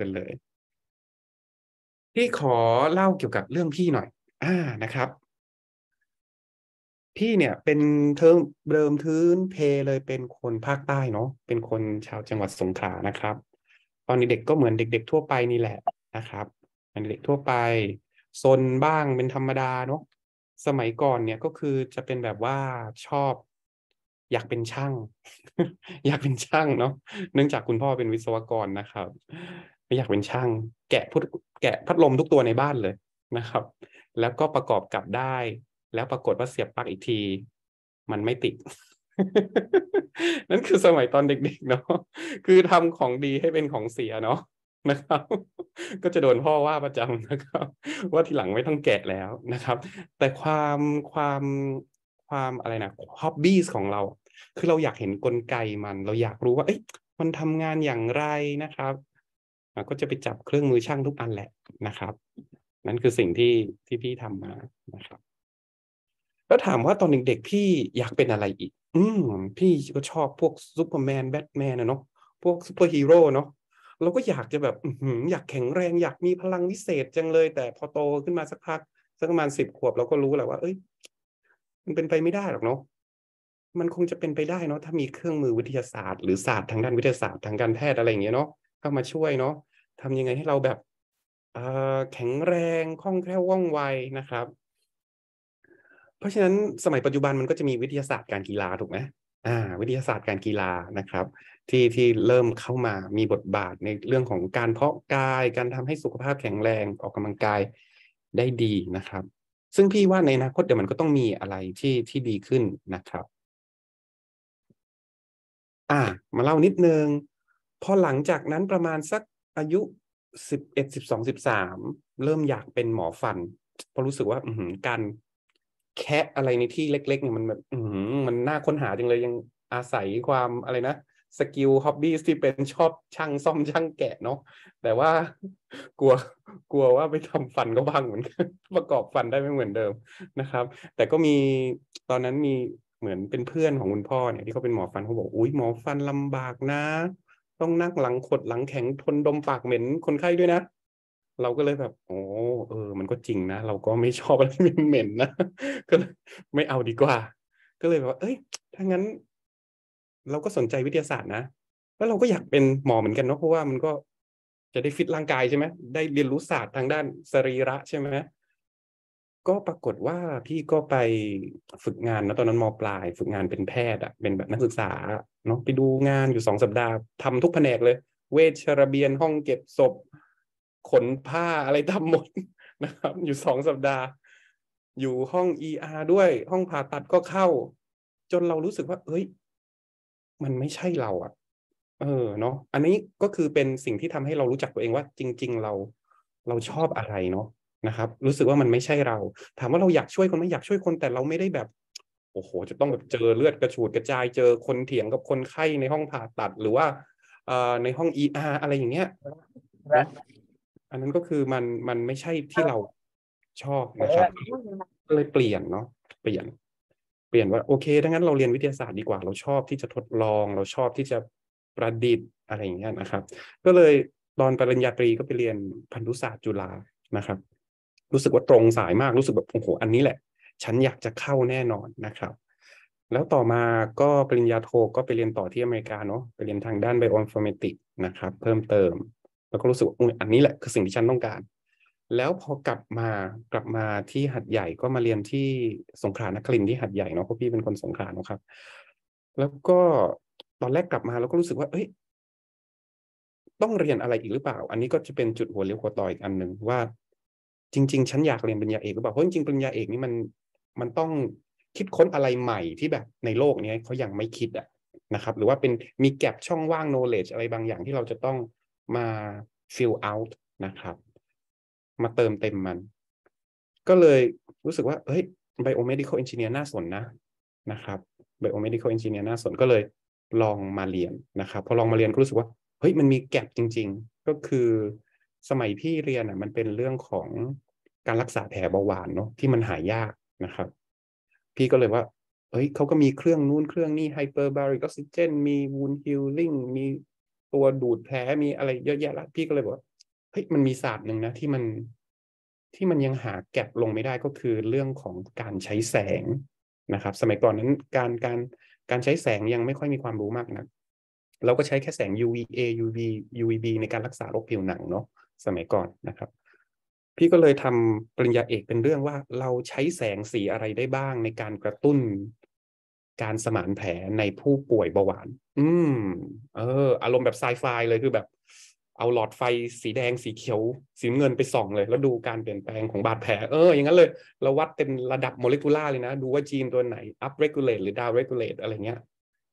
กันเลยพี่ขอเล่าเกี่ยวกับเรื่องพี่หน่อย อ่านะครับ พี่เนี่ย เป็นเทิงเดิมทื้นเพเลยเป็นคนภาคใต้เนาะเป็นคนชาวจังหวัดสงขลานะครับ ตอนนี้เด็กก็เหมือนเด็กๆทั่วไปนี่แหละนะครับเด็กทั่วไปซนบ้างเป็นธรรมดาเนาะสมัยก่อนเนี่ยก็คือจะเป็นแบบว่าชอบอยากเป็นช่าง อยากเป็นช่างเนาะเนื่องจากคุณพ่อเป็นวิศวกรนะครับไม่อยากเป็นช่าง แกะพุทแกะพัดลมทุกตัวในบ้านเลยนะครับ แล้วก็ประกอบกลับได้ แล้วปรากฏว่าเสียบปลั๊กอีกที มันไม่ติด นั่นคือสมัยตอนเด็กๆเนาะคือทำของดีให้เป็นของเสียเนาะนะครับ ก็จะโดนพ่อว่าประจำนะครับ ว่าทีหลังไม่ต้องแกะแล้วนะครับ แต่ความความความอะไรนะฮอบบี้ของเรา คือเราอยากเห็นนกลไกมัน เราอยากรู้ว่า เอ๊ะมันทำงานอย่างไรนะครับมันก็จะไปจับเครื่องมือช่างทุกอันแหละนะครับ นั่นคือสิ่งที่ที่พี่ทำมานะครับ แล้วถามว่าตอนเด็กๆพี่อยากเป็นอะไรอีก อืมพี่ก็ชอบพวกซูเปอร์แมนแบทแมนนะเนาะพวกซูเปอร์ฮีโร่เนาะเราก็อยากจะแบบอยากแข็งแรงอยากมีพลังวิเศษจังเลย แต่พอโตขึ้นมาสักพักสักประมาณสิบขวบ เราก็รู้แหละว่า เอ้ย มันเป็นไปไม่ได้หรอกเนาะมันคงจะเป็นไปได้เนาะถ้ามีเครื่องมือวิทยาศาสตร์หรือศาสตร์ทางด้านวิทยาศาสตร์ทางการแพทย์อะไรอย่างเงี้ยเนาะเข้ามาช่วยเนาะทำยังไงให้เราแบบแข็งแรงคล่องแคล่วว่องไวนะครับ เพราะฉะนั้นสมัยปัจจุบันมันก็จะมีวิทยาศาสตร์การกีฬาถูกไหม อ่า วิทยาศาสตร์การกีฬานะครับ ที่ที่เริ่มเข้ามามีบทบาทในเรื่องของการเพาะกาย การทำให้สุขภาพแข็งแรงออกกำลังกายได้ดีนะครับ ซึ่งพี่ว่าในอนาคตเดี๋ยวมันก็ต้องมีอะไรที่ที่ดีขึ้นนะครับ อ่า มาเล่านิดนึงพอหลังจากนั้นประมาณสักอายุสิบเอ็ดสิบสองสิบสามเริ่มอยากเป็นหมอฟัน เพราะรู้สึกว่าอืการแคะอะไรในที่เล็กๆเนี่ยมันแบบอืมันน่าค้นหาจังเลยยังอาศัยความอะไรนะ สกิลฮ็อบบี้ที่เป็นชอบช่างซ่อมช่างแกะเนาะแต่ว่ากลัวกลัวว่าไปทำฟันก็บัางเหมือนกันประกอบฟันได้ไม่เหมือนเดิมนะครับ แต่ก็มีตอนนั้นมีเหมือนเป็นเพื่อนของคุณพ่อเนี่ยที่เขาเป็นหมอฟันเขาบอกอุ้ยหมอฟันลำบากนะต้องนั่งหลังขดหลังแข็งทนดมปากเหม็นคนไข้ด้วยนะ เราก็เลยแบบ โอ้เออ มันก็จริงนะ เราก็ไม่ชอบอะไรเหม็นนะก็เลยไม่เอาดีกว่า ก็เลยแบบว่าเอ้ยถ้างั้น เราก็สนใจวิทยาศาสตร์นะแล้วเราก็อยากเป็นหมอเหมือนกันเนาะเพราะว่ามันก็จะได้ฟิตร่างกายใช่ไหมได้เรียนรู้ศาสตร์ทางด้านสรีระใช่ไหมก็ปรากฏว่าพี่ก็ไปฝึกงานนะตอนนั้นมปลาย ฝึกงานเป็นแพทย์อะเป็นแบบนักศึกษาเนาะไปดูงานอยู่สองสัปดาห์ทำทุกแผนกเลย เวชระเบียนห้องเก็บศพขนผ้าอะไรทำหมดนะครับ อยู่สองสัปดาห์ อยู่ห้องเออาด้วย ห้องผ่าตัดก็เข้า จนเรารู้สึกว่า เอ้ย มันไม่ใช่เราอะเออ เนาะอันนี้ก็คือเป็นสิ่งที่ทำให้เรารู้จักตัวเองว่า จริงๆ เราเราชอบอะไรเนาะนะครับรู้สึกว่ามันไม่ใช่เรา ถามว่าเราอยากช่วยคนไม่อยากช่วยคนแต่เราไม่ได้แบบ โอ้โห จะต้องแบบเจอเลือดกระฉูดกระจายเจอคนเถียงกับคนไข้ในห้องผ่าตัด หรือว่าในห้องเอไออะไรอย่างเงี้ย อันนั้นก็คือมันมันไม่ใช่ที่เราชอบนะครับก็เลยเปลี่ยนเนาะเปลี่ยนเปลี่ยนว่าโอเคถ้างั้นเราเรียนวิทยาศาสตร์ดีกว่าเราชอบที่จะทดลองเราชอบที่จะประดิษฐ์อะไรอย่างเงี้ยนะครับ ก็เลยตอนปริญญาตรีก็ไปเรียนพันธุศาสตร์จุฬานะครับรู้สึกว่าตรงสายมากรู้สึกแบบโอ้โหอันนี้แหละ ฉันอยากจะเข้าแน่นอนนะครับ แล้วต่อมาก็ปริญญาโทก็ไปเรียนต่อที่อเมริกาเนาะไปเรียนทางด้านไบโออฟอร์เมติกนะครับเพิ่มเติมแล้วก็รู้สึกว่าอันนี้แหละคือสิ่งที่ฉันต้องการ แล้วพอกลับมากลับมาที่หัดใหญ่ก็มาเรียนที่สงขลานครินที่หัดใหญ่เนาะเพราะพี่เป็นคนสงขลานะครับแล้วก็ตอนแรกกลับมาเราก็รู้สึกว่าเอ้ยต้องเรียนอะไรอีกหรือเปล่า อันนี้ก็จะเป็นจุดหัวเลี้ยวหัวต่ออีกอันหนึ่งว่าจริงๆฉันอยากเรียนปริญญาเอกหรือเปล่าเพราะจริงๆปริญญาเอกนี่มันมันต้องคิดค้นอะไรใหม่ที่แบบในโลกนี้เขายังไม่คิดอะนะครับ หรือว่าเป็นมีแกลบช่องว่าง knowledge อะไรบางอย่างที่เราจะต้องมา fill out นะครับมาเติมเต็มมัน ก็เลยรู้สึกว่าเฮ้ย biomedical engineer น่าสนนะนะครับ biomedical engineer น่าสนก็เลยลองมาเรียนนะครับ พอลองมาเรียนก็รู้สึกว่า เฮ้ยมันมีแกลบจริง ๆ ก็คือสมัยพี่เรียนอ่ะ มันเป็นเรื่องของการรักษาแผลเบาหวานเนาะที่มันหายากนะครับ พี่ก็เลยว่าเฮ้ยเขาก็มีเครื่องนู้นเครื่องนี้ไฮเปอร์บาริกออกซิเจนมีวูนฮิลลิ่งมีตัวดูดแผลมีอะไรเยอะแยะละ พี่ก็เลยบอกเฮ้ยมันมีศาสตร์หนึ่งนะ ที่มันที่มันยังหาแก็บลงไม่ได้ก็คือเรื่องของการใช้แสงนะครับสมัยก่อนนั้นการการการใช้แสงยังไม่ค่อยมีความรู้มากนะักเราก็ใช้แค่แสง UVA UV UVB ในการรักษาโรคผิวหนังเนาะสมัยก่อนนะครับ พี่ก็เลยทำปริญญาเอกเป็นเรื่องว่าเราใช้แสงสีอะไรได้บ้างในการกระตุ้น การสมานแผลในผู้ป่วยเบาหวานอืมเออ อารมณ์แบบไซไฟเลยคือแบบเอาหลอดไฟสีแดงสีเขียวสีเงินไปส่องเลยแล้วดูการเปลี่ยนแปลงของบาดแผลเออ อย่างนั้นเลย เราวัดเป็นระดับโมเลกุลาเลยนะ ดูว่าจีนตัวไหนอัพเรก l เลตหรือดาวเรกูเลตอะไรเงี้ย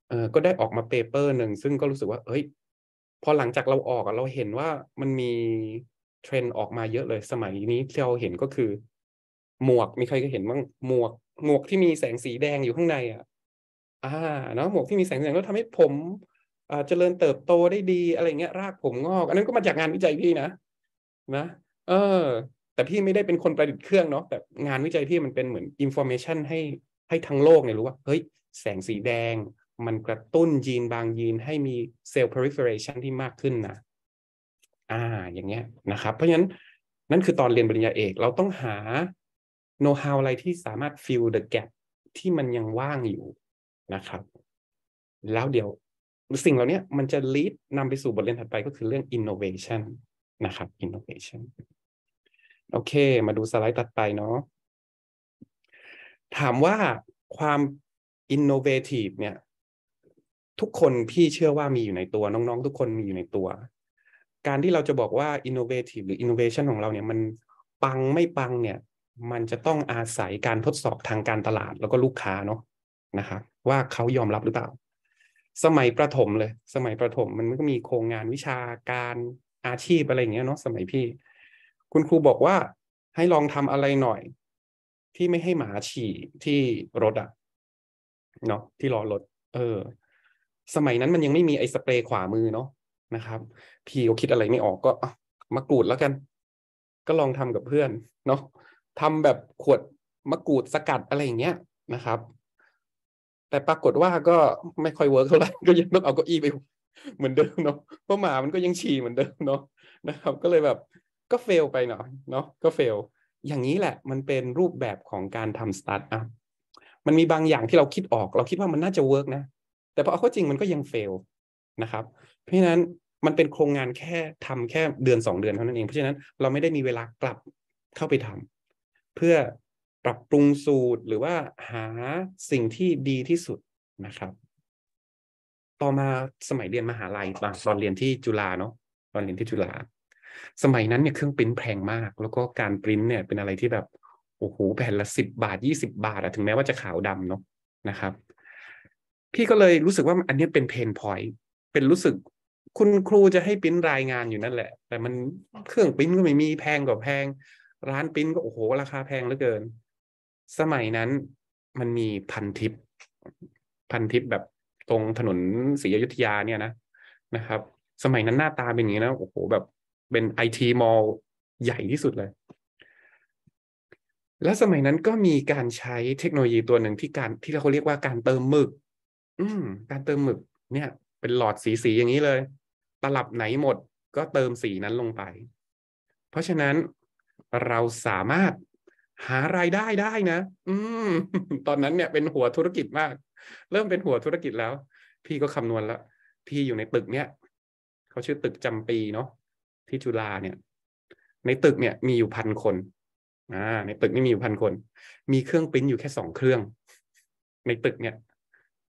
เออก็ได้ออกมาเปเปอร์หนึ่งซึ่งก็รู้สึกว่าเอ้ยพอหลังจากเราออกเราเห็นว่ามันมีเทรนด์ออกมาเยอะเลยสมัยนี้ที่เราเห็นก็คือ หมวกมีใครก็เห็นบ้างหมวก หมวกที่มีแสงสีแดงอยู่ข้างในอ่ะอ่าเนาะหมวกที่มีแสงสีแดงแล้วทำให้ผมเจริญเติบโตได้ดีอะไรเงี้ยรากผมงอก อันนั้นก็มาจากงานวิจัยพี่นะ นะ เออแต่พี่ไม่ได้เป็นคนประดิษฐ์เครื่องเนาะแต่งานวิจัยพี่มันเป็นเหมือนอินโฟเมชันให้ให้ทั้งโลกเนี่ยรู้ว่าเฮ้ยแสงสีแดงมันกระตุ้นยีนบางยีนให้มีเซลล์ proliferation ที่มากขึ้นนะอ่า อย่างเงี้ยนะครับ เพราะฉะนั้นนั่นคือตอนเรียนปริญญาเอกเราต้องหา know how อะไรที่สามารถ fill the gap ที่มันยังว่างอยู่นะครับ แล้วเดี๋ยว สิ่งเหล่านี้มันจะ lead นำไปสู่บทเรียนถัดไปก็คือเรื่อง innovation นะครับ innovation โอเค มาดูสไลด์ตัดไปเนาะ ถามว่าความ innovative เนี่ยทุกคนพี่เชื่อว่ามีอยู่ในตัวน้องๆ ทุกคนมีอยู่ในตัว การที่เราจะบอกว่า innovative หรือ innovation ของเราเนี่ย มันปังไม่ปังเนี่ย มันจะต้องอาศัยการทดสอบทางการตลาดแล้วก็ลูกค้าเนาะนะครับว่าเขายอมรับหรือเปล่า สมัยประถมเลย สมัยประถม มันก็มีโครงงานวิชาการอาชีพอะไรเงี้ยเนาะสมัยพี่ คุณครูบอกว่าให้ลองทำอะไรหน่อย ที่ไม่ให้หมาฉี่ที่รถอะเนาะที่ล้อรถเออสมัยนั้นมันยังไม่มีไอ้สเปรย์ขวามือเนาะนะครับพี่เขาคิดอะไรไม่ออกก็มะกรูดแล้วกัน ก็ลองทำกับเพื่อนเนาะทำแบบขวดมะกรูดสกัดอะไรอย่างเงี้ยนะครับ แต่ปรากฏว่าก็ไม่ค่อยเวิร์กเท่าไหร่ก็ยังต้องเอาเก้าอี้ไปเหมือนเดิมเนาะเพราะหมามันก็ยังฉี่เหมือนเดิมเนาะนะครับ ก็เลยแบบก็เฟลไปหน่อย เนาะก็เฟลอย่างนี้แหละมันเป็นรูปแบบของการทำสตาร์ทอัพมันมีบางอย่างที่เราคิดออก เราคิดว่ามันน่าจะเวิร์กนะแต่พอเอาเข้าจริงมันก็ยังเฟลนะครับ เพราะฉะนั้นมันเป็นโครงงานแค่ทำแค่เดือนสองเดือนเท่านั้นเองเพราะฉะนั้นเราไม่ได้มีเวลากลับเข้าไปทำเพื่อปรับปรุงสูตรหรือว่าหาสิ่งที่ดีที่สุดนะครับ ต่อมาสมัยเรียนมหาลัยตอนตอนเรียนที่จุฬาเนาะตอนเรียนที่จุฬาสมัยนั้นเนี่ยเครื่องปริ้นแพงมาก แล้วก็การปริ้นเนี่ย เป็นอะไรที่แบบโอ้โหแผ่นละสิบบาทยี่สิบาทอะถึงแม้ว่าจะขาวดำเนาะนะครับพี่ก็เลยรู้สึกว่าอันนี้เป็นเพนพอยต์เป็นรู้สึกคุณครูจะให้ปิ้นรายงานอยู่นั่นแหละ แต่มันเครื่องปิ้นก็ไม่มีแพงกว่าแพง ร้านปิ้นก็โอ้โห ราคาแพงเหลือเกิน สมัยนั้นมันมีพันทิปพันทิปแบบตรงถนนศรีอยุธยาเนี่ยนะนะครับ สมัยนั้นหน้าตาเป็นอย่างนี้นะโอ้โหแบบเป็นไอทีมอลใหญ่ที่สุดเลย และสมัยนั้นก็มีการใช้เทคโนโลยีตัวหนึ่งที่การที่เราเรียกว่าการเติมหมึกอืมการเติมหมึกเนี่ย เป็นหลอดสีสีอย่างนี้เลย ตลับไหนหมดก็เติมสีนั้นลงไป เพราะฉะนั้นเราสามารถหารายได้ได้นะอืม ตอนนั้นเนี่ยเป็นหัวธุรกิจมาก เริ่มเป็นหัวธุรกิจแล้ว พี่ก็คำนวณแล้วพี่อยู่ในตึกเนี่ยเขาชื่อตึกจำปีเนาะที่จุฬาเนี่ย ในตึกเนี่ย มีอยู่พันคนอ่าในตึกนี่มีอยู่พันคน มีเครื่องปริ้นอยู่แค่สองเครื่อง ในตึกเนี่ย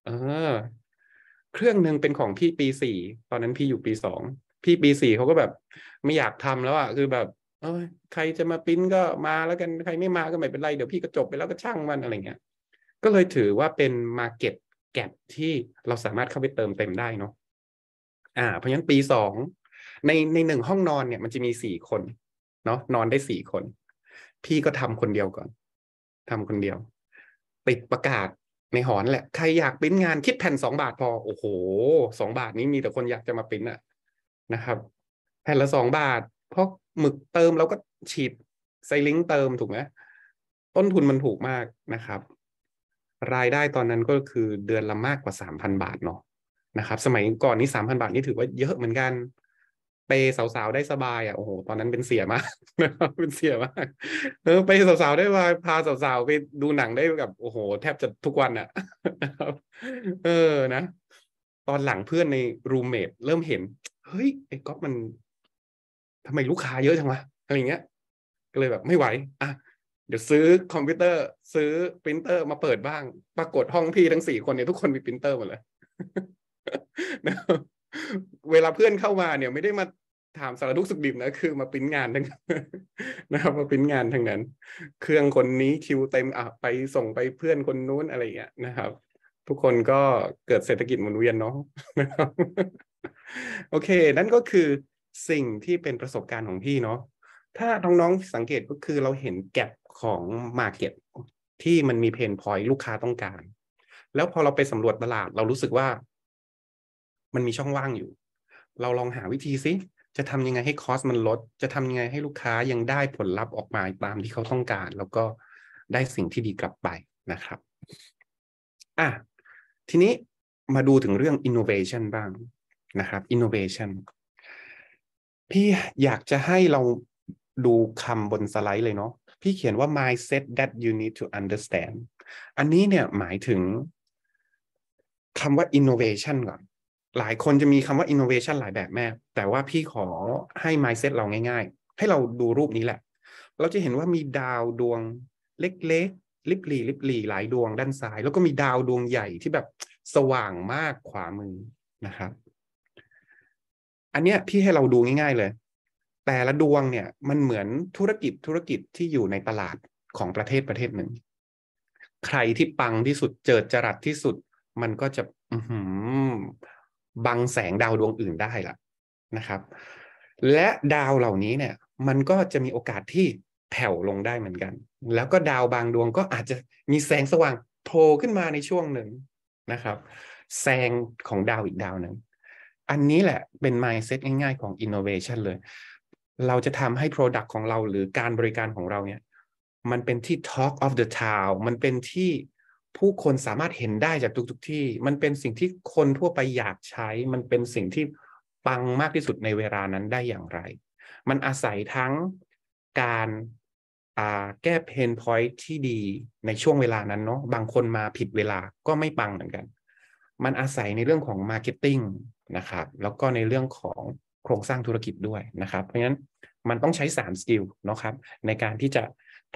เออ เครื่องหนึ่งเป็นของพี่ปีสี่ตอนนั้นพี่อยู่ปีสองพี่ปีสี่เขาก็แบบไม่อยากทำแล้วอะ่ะคือแบบ เออใครจะมาปิ้นก็มาแล้วกันใครไม่มาก็ไม่เป็นไร เดี๋ยวพี่ก็จบไปแล้วก็ช่างมันอะไรเงี้ย ก็เลยถือว่าเป็นมาเก็ตแกลบที่เราสามารถเข้าไปเติมเต็มได้เนาะอ่า เพราะฉะนั้นปีสองในในหนึ่งห้องนอนเนี่ยมันจะมีสี่คน เนาะนอนได้สี่คน พี่ก็ทำคนเดียวก่อน ทำคนเดียว ติดประกาศในหอนแหละ ใครอยากปริ้นงานคิดแผ่นสองบาทพอ โอ้โห สองบาทนี้มีแต่คนอยากจะมาปริ้นอะนะครับแผ่นละสองบาท เพราะหมึกเติมเราก็ฉีดไซลิงเติมถูกไหมต้นทุนมันถูกมากนะครับ รายได้ตอนนั้นก็คือเดือนละมากกว่าสามพันบาทเนาะนะครับ สมัยก่อนนี้สามพันบาทนี่ถือว่าเยอะเหมือนกันปสาว ๆ ได้สบายอ่ะโอ้โหตอนนั้นเป็นเสียมากเป็นเสียมากเออไปสาว ๆ ได้มาพาสาว ๆ ไปดูหนังได้แบบโอ้โห แทบจะทุกวันอ่ะ เออนะ ตอนหลังเพื่อนในรูมเมทเริ่มเห็น เฮ้ยไอ้ก๊อฟมัน ทำไมลูกค้าเยอะจังวะ อะไรเงี้ย ก็เลยแบบไม่ไหวอ่ะเดี๋ยวซื้อคอมพิวเตอร์ ซื้อปรินเตอร์มาเปิดบ้าง ปรากฏห้องพี่ทั้งสี่คนเนี่ยทุกคนมีปรินเตอร์หมดเลยเวลาเพื่อนเข้ามาเนี่ยไม่ได้มาถามสารทุกสุขดิบนะคือมาปิ้นงานทั้งนะครับ มาปิ้นงานทั้งนั้น เครื่องคนนี้คิวเต็มอ่ะไปส่งไปเพื่อนคนนู้นอะไรอย่างเงี้ยนะครับ ทุกคนก็เกิดเศรษฐกิจหมุนเวียนเนาะนะครับโอเคนั่นก็คือสิ่งที่เป็นประสบการณ์ของพี่เนาะถ้าท้องน้องสังเกตก็คือเราเห็นแก็บของมาเก็ตที่มันมีเพนพอยลูกค้าต้องการ แล้วพอเราไปสำรวจตลาด เรารู้สึกว่า มันมีช่องว่างอยู่ เราลองหาวิธีซิจะทำยังไงให้คอสมันลด จะทำยังไงให้ลูกค้ายังได้ผลลัพธ์ออกมาตามที่เขาต้องการ แล้วก็ได้สิ่งที่ดีกลับไปนะครับ อ่ะ ทีนี้มาดูถึงเรื่อง innovation บ้างนะครับ innovation พี่อยากจะให้เราดูคำบนสไลด์เลยเนาะ พี่เขียนว่า mindset that you need to understand อันนี้เนี่ยหมายถึงคำว่า innovation ก่อนหลายคนจะมีคำว่า innovation หลายแบบแม่ แต่ว่าพี่ขอให้ mindset เราง่าย ๆ ให้เราดูรูปนี้แหละ เราจะเห็นว่ามีดาวดวง เล็ก ๆ ลิบหลีลิบหลีหลายดวงด้านซ้าย แล้วก็มีดาวดวงใหญ่ที่แบบสว่างมากขวามือนะครับ อันเนี้ยพี่ให้เราดูง่าย ๆ เลย แต่ละดวงเนี่ย มันเหมือนธุรกิจธุรกิจที่อยู่ในตลาดของประเทศประเทศหนึ่ง ใครที่ปังที่สุดเจิดจรัสที่สุด มันก็จะ อืบังแสงดาวดวงอื่นได้ละนะครับ และดาวเหล่านี้เนี่ยมันก็จะมีโอกาสที่แผ่วลงได้เหมือนกัน แล้วก็ดาวบางดวงก็อาจจะมีแสงสว่างโผล่ขึ้นมาในช่วงหนึ่งนะครับ แสงของดาวอีกดาวหนึ่งอันนี้แหละเป็น mindset ง่ายๆ ของ innovation เลย เราจะทำให้ product ของเราหรือการบริการของเราเนี่ย มันเป็นที่ talk of the town มันเป็นที่ผู้คนสามารถเห็นได้จากทุกๆทที่ มันเป็นสิ่งที่คนทั่วไปอยากใช้ มันเป็นสิ่งที่ปังมากที่สุดในเวลานั้นได้อย่างไร มันอาศัยทั้งการแก้เพนพอยที่ดีในช่วงเวลานั้นเนาะบางคนมาผิดเวลาก็ไม่ปังเหมือนกัน มันอาศัยในเรื่องของมาร์เก็ตติ้งนะครับแล้วก็ในเรื่องของโครงสร้างธุรกิจด้วยนะครับ เพราะฉะนั้นมันต้องใช้3สกิลนะครับ ในการที่จะ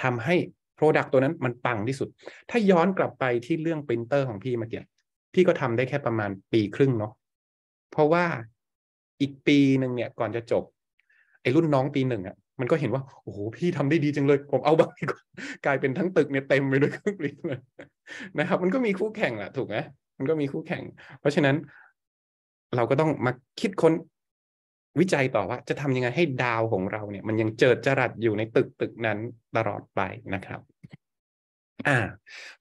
ทำให้ปรดักต์ตัวนั้นมันปังที่สุด ถ้าย้อนกลับไปที่เรื่องปรินเตอร์ของพี่เมื่อกี้ พี่ก็ทำได้แค่ประมาณปีครึ่งเนาะ เพราะว่าอีกปีหนึ่งเนี่ย ก่อนจะจบ ไอ้รุ่นน้องปีหนึ่งอะ่ะ มันก็เห็นว่า โอ้โหพี่ทำได้ดีจังเลย ผมเอาบางกลายเป็นทั้งตึกเนี่ยเต็มไปด้วยเครื่องปรินเตอร์นะครับ มันก็มีคู่แข่งแหละถูกไหมมันก็มีคู่แข่ง เพราะฉะนั้น เราก็ต้องมาคิดค้นวิจัยต่อว่าจะทำยังไงให้ดาวของเราเนี่ย มันยังเจิดจรัสอยู่ในตึกตึกนั้นตลอดไปนะครับ อ่า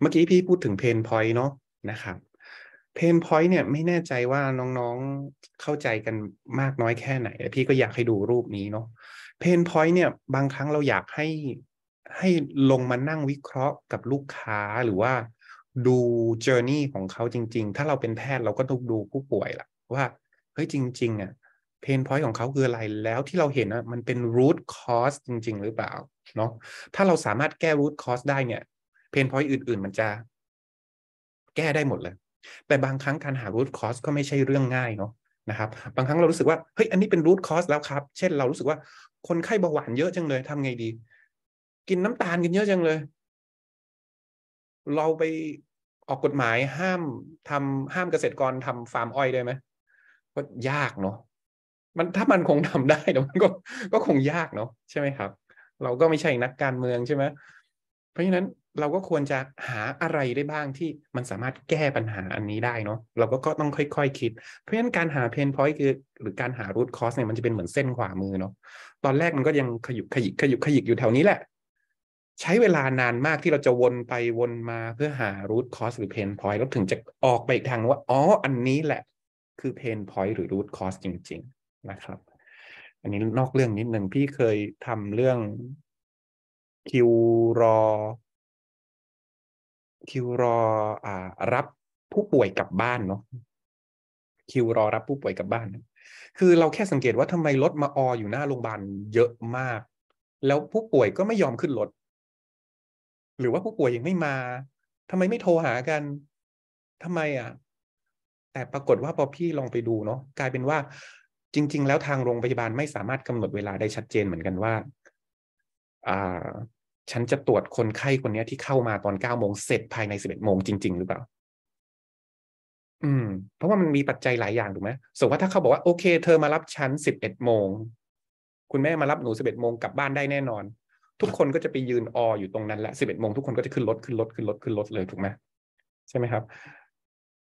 เมื่อกี้พี่พูดถึงเพนพอยต์เนาะนะครับ เพนพอยต์เนี่ยไม่แน่ใจว่าน้องๆเข้าใจกันมากน้อยแค่ไหนแต่พี่ก็อยากให้ดูรูปนี้เนาะ เพนพอยต์เนี่ยบางครั้งเราอยากให้ให้ลงมานั่งวิเคราะห์กับลูกค้าหรือว่าดูเจอร์นี่ของเขาจริงๆ ถ้าเราเป็นแพทย์เราก็ต้องดูผู้ป่วยล่ะว่าเฮ้ยจริงๆอ่ะเพนพอยต์ของเขาคืออะไรแล้วที่เราเห็นอะมันเป็นรูทคอสจริง ๆ หรือเปล่า เนาะถ้าเราสามารถแก้รูทคอสได้เนี่ยเพนพอยต์อื่นๆมันจะแก้ได้หมดเลย แต่บางครั้งการหารูทคอสก็ไม่ใช่เรื่องง่ายเนาะนะครับบางครั้งเรารู้สึกว่าเฮ้ยอันนี้เป็นรูทคอสแล้วครับ เช่นเรารู้สึกว่าคนไข้เบาหวานเยอะจังเลย ทำไงดี กินน้ำตาลกันเยอะจังเลย เราไปออกกฎหมายห้ามทำห้ามเกษตรกรทำฟาร์มอ้อยได้ไหมก็ยากเนาะมันถ้ามันคงทำได้แต่มันก็ก็คงยากเนาะใช่ไหมครับ เราก็ไม่ใช่นักการเมืองใช่ไหมเพราะฉะนั้นเราก็ควรจะหาอะไรได้บ้างที่มันสามารถแก้ปัญหาอันนี้ได้เนาะเราก็ต้องค่อยๆคคิดเพราะฉะนั้นการหาเพนพอยต์คือหรือการหา รูทคอสเนี่ยมันจะเป็นเหมือนเส้นขวามือเนาะตอนแรกมันก็ยังขยุกขยิกขยุกขยิกอยู่แถวนี้แหละใช้เวลานานมากที่เราจะวนไปวนมาเพื่อหารูทคอสหรือเพนพอยต์แล้วถึงจะออกไปอีกทางว่าอ๋ออันนี้แหละ คือเพนพอยต์หรือรูทคอสจริงนะครับ อันนี้นอกเรื่องนิดหนึ่งพี่เคยทำเรื่องคิวรอคิวรออ่า รับผู้ป่วยกลับบ้านเนาะคิวรอ รับผู้ป่วยกลับบ้าน คือเราแค่สังเกตว่าทำไมรถมาอออยู่หน้าโรงพยาบาลเยอะมาก แล้วผู้ป่วยก็ไม่ยอมขึ้นรถหรือว่าผู้ป่วยยังไม่มาทำไมไม่โทรหากันทำไมอ่ะ แต่ปรากฏว่าพอพี่ลองไปดูเนาะกลายเป็นว่าจริง ๆ แล้วทางโรงพยาบาลไม่สามารถกำหนดเวลาได้ชัดเจนเหมือนกันว่าอ่า ฉันจะตรวจคนไข้คนนี้ที่เข้ามาตอนเก้าโมงเสร็จภายในสิบเอ็ดโมงจริง ๆหรือเปล่า อืม เพราะว่ามันมีปัจจัยหลายอย่างถูกไหมสมมติว่าถ้าเขาบอกว่า โอเค เธอมารับฉันสิบเอ็ดโมง คุณแม่มารับหนูสิบเอ็ดโมงกลับบ้านได้แน่นอน ทุกคนก็จะไปยืนออยู่ตรงนั้นแหละสิบเอ็ดโมงทุกคนก็จะขึ้นรถขึ้นรถขึ้นรถขึ้นรถเลยถูกไหมใช่ไหมครับ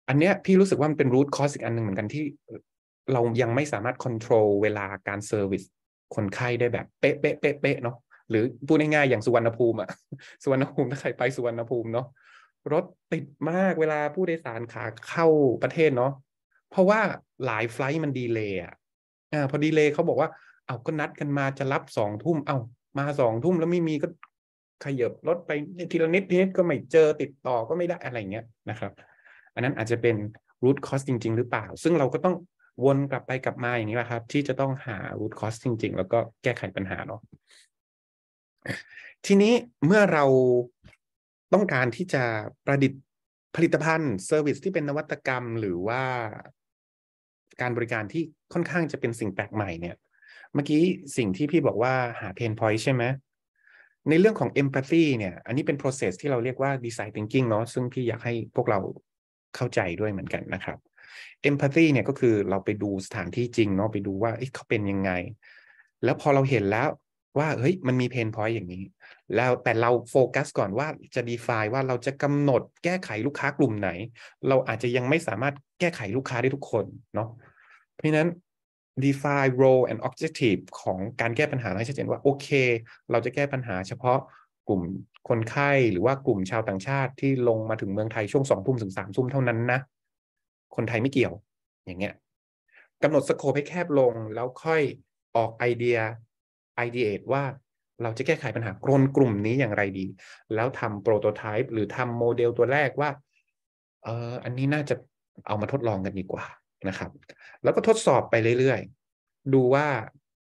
อันเนี้ยพี่รู้สึกว่ามันเป็นรูทคอสอีกอันหนึ่งเหมือนกันที่เรายังไม่สามารถควบคุมเวลาการเซอร์วิสคนไข้ได้แบบเป๊ะเป๊ะเป๊ะเนาะหรือพูดง่ายๆอย่างสุวรรณภูมิอะสุวรรณภูมิ ถ้าใครไปสุวรรณภูมิเนาะรถติดมากเวลาผู้โดยสารขาเข้าประเทศเนาะเพราะว่าหลายไฟล์มันดีเลย์อ่ะพอดีเลย์เขาบอกว่าเอาก็นัดกันมาจะรับสองทุ่มเอามาสองทุ่มแล้วไม่มีก็ขยับรถไปทีละนิดทสนิดก็ไม่เจอติดต่อก็ไม่ได้อะไรเงี้ยนะครับ อันนั้นอาจจะเป็นรูทคอสจริงๆหรือเปล่า ซึ่งเราก็ต้องวนกลับไปกลับมาอย่างนี้แหละครับ ที่จะต้องหา root cause จริงๆ แล้วก็แก้ไขปัญหาเนาะทีนี้เมื่อเราต้องการที่จะประดิษฐ์ผลิตภัณฑ์เซอร์วิสที่เป็นนวัตกรรมหรือว่า การบริการที่ค่อนข้างจะเป็นสิ่งแปลกใหม่เนี่ย เมื่อกี้สิ่งที่พี่บอกว่าหาเพนพอยต์ใช่ไหมในเรื่องของ empathy เนี่ย อันนี้เป็น process ที่เราเรียกว่า design thinking เนาะซึ่งพี่อยากให้พวกเราเข้าใจด้วยเหมือนกันนะครับเอมพัต h ีเนี่ยก็คือเราไปดูสถานที่จริงเนาะไปดูว่าเขาเป็นยังไง แล้วพอเราเห็นแล้วว่าเฮ้ยมันมีเพนพอยต์อย่างนี้แล้วแต่เราโฟกัสก่อนว่าจะดีฟายว่าเราจะกำหนดแก้ไขลูกค้ากลุ่มไหน เราอาจจะยังไม่สามารถแก้ไขลูกค้าได้ทุกคนเนาะเพราะนั้น define role and objective ของการแก้ปัญหาให้ชัดเจนว่าโอเค เราจะแก้ปัญหาเฉพาะกลุ่มคนไข้หรือว่ากลุ่มชาวต่างชาติที่ลงมาถึงเมืองไทยช่วงสองทุ่มถึงสามทุ่มเท่านั้นนะคนไทยไม่เกี่ยว อย่างเงี้ยกำหนดสโคปให้แคบลง แล้วค่อยออกไอเดียไอเดียว่า เราจะแก้ไขปัญหากลนกลุ่มนี้อย่างไรดี แล้วทำโปรโตไทป์หรือทำโมเดลตัวแรกว่าเอออันนี้น่าจะเอามาทดลองกันดีกว่านะครับ แล้วก็ทดสอบไปเรื่อยๆ ดูว่า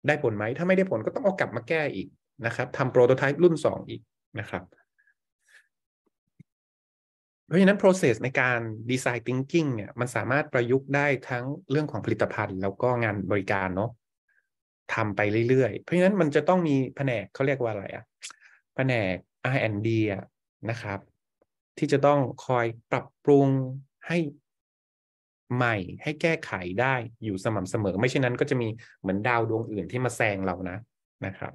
ได้ผลไหม ถ้าไม่ได้ผลก็ต้องเอากลับมาแก้อีกนะครับทำโปรโตไทป์รุ่น 2 อีกนะครับราะฉะนั้น process ในการ design thinking เนี่ยมันสามารถประยุกต์ได้ทั้งเรื่องของผลิตภัณฑ์แล้วก็งานบริการเนาะทำไปเรื่อยๆ เพราะฉะนั้นมันจะต้องมีแผนกเขาเรียกว่าอะไรอะแผนก R&D อะนะครับ ที่จะต้องคอยปรับปรุงให้ใหม่ ให้แก้ไขได้อยู่สม่ำเสมอ ไม่เช่นนั้นก็จะมีเหมือนดาวดวงอื่นที่มาแซงเรานะนะครับ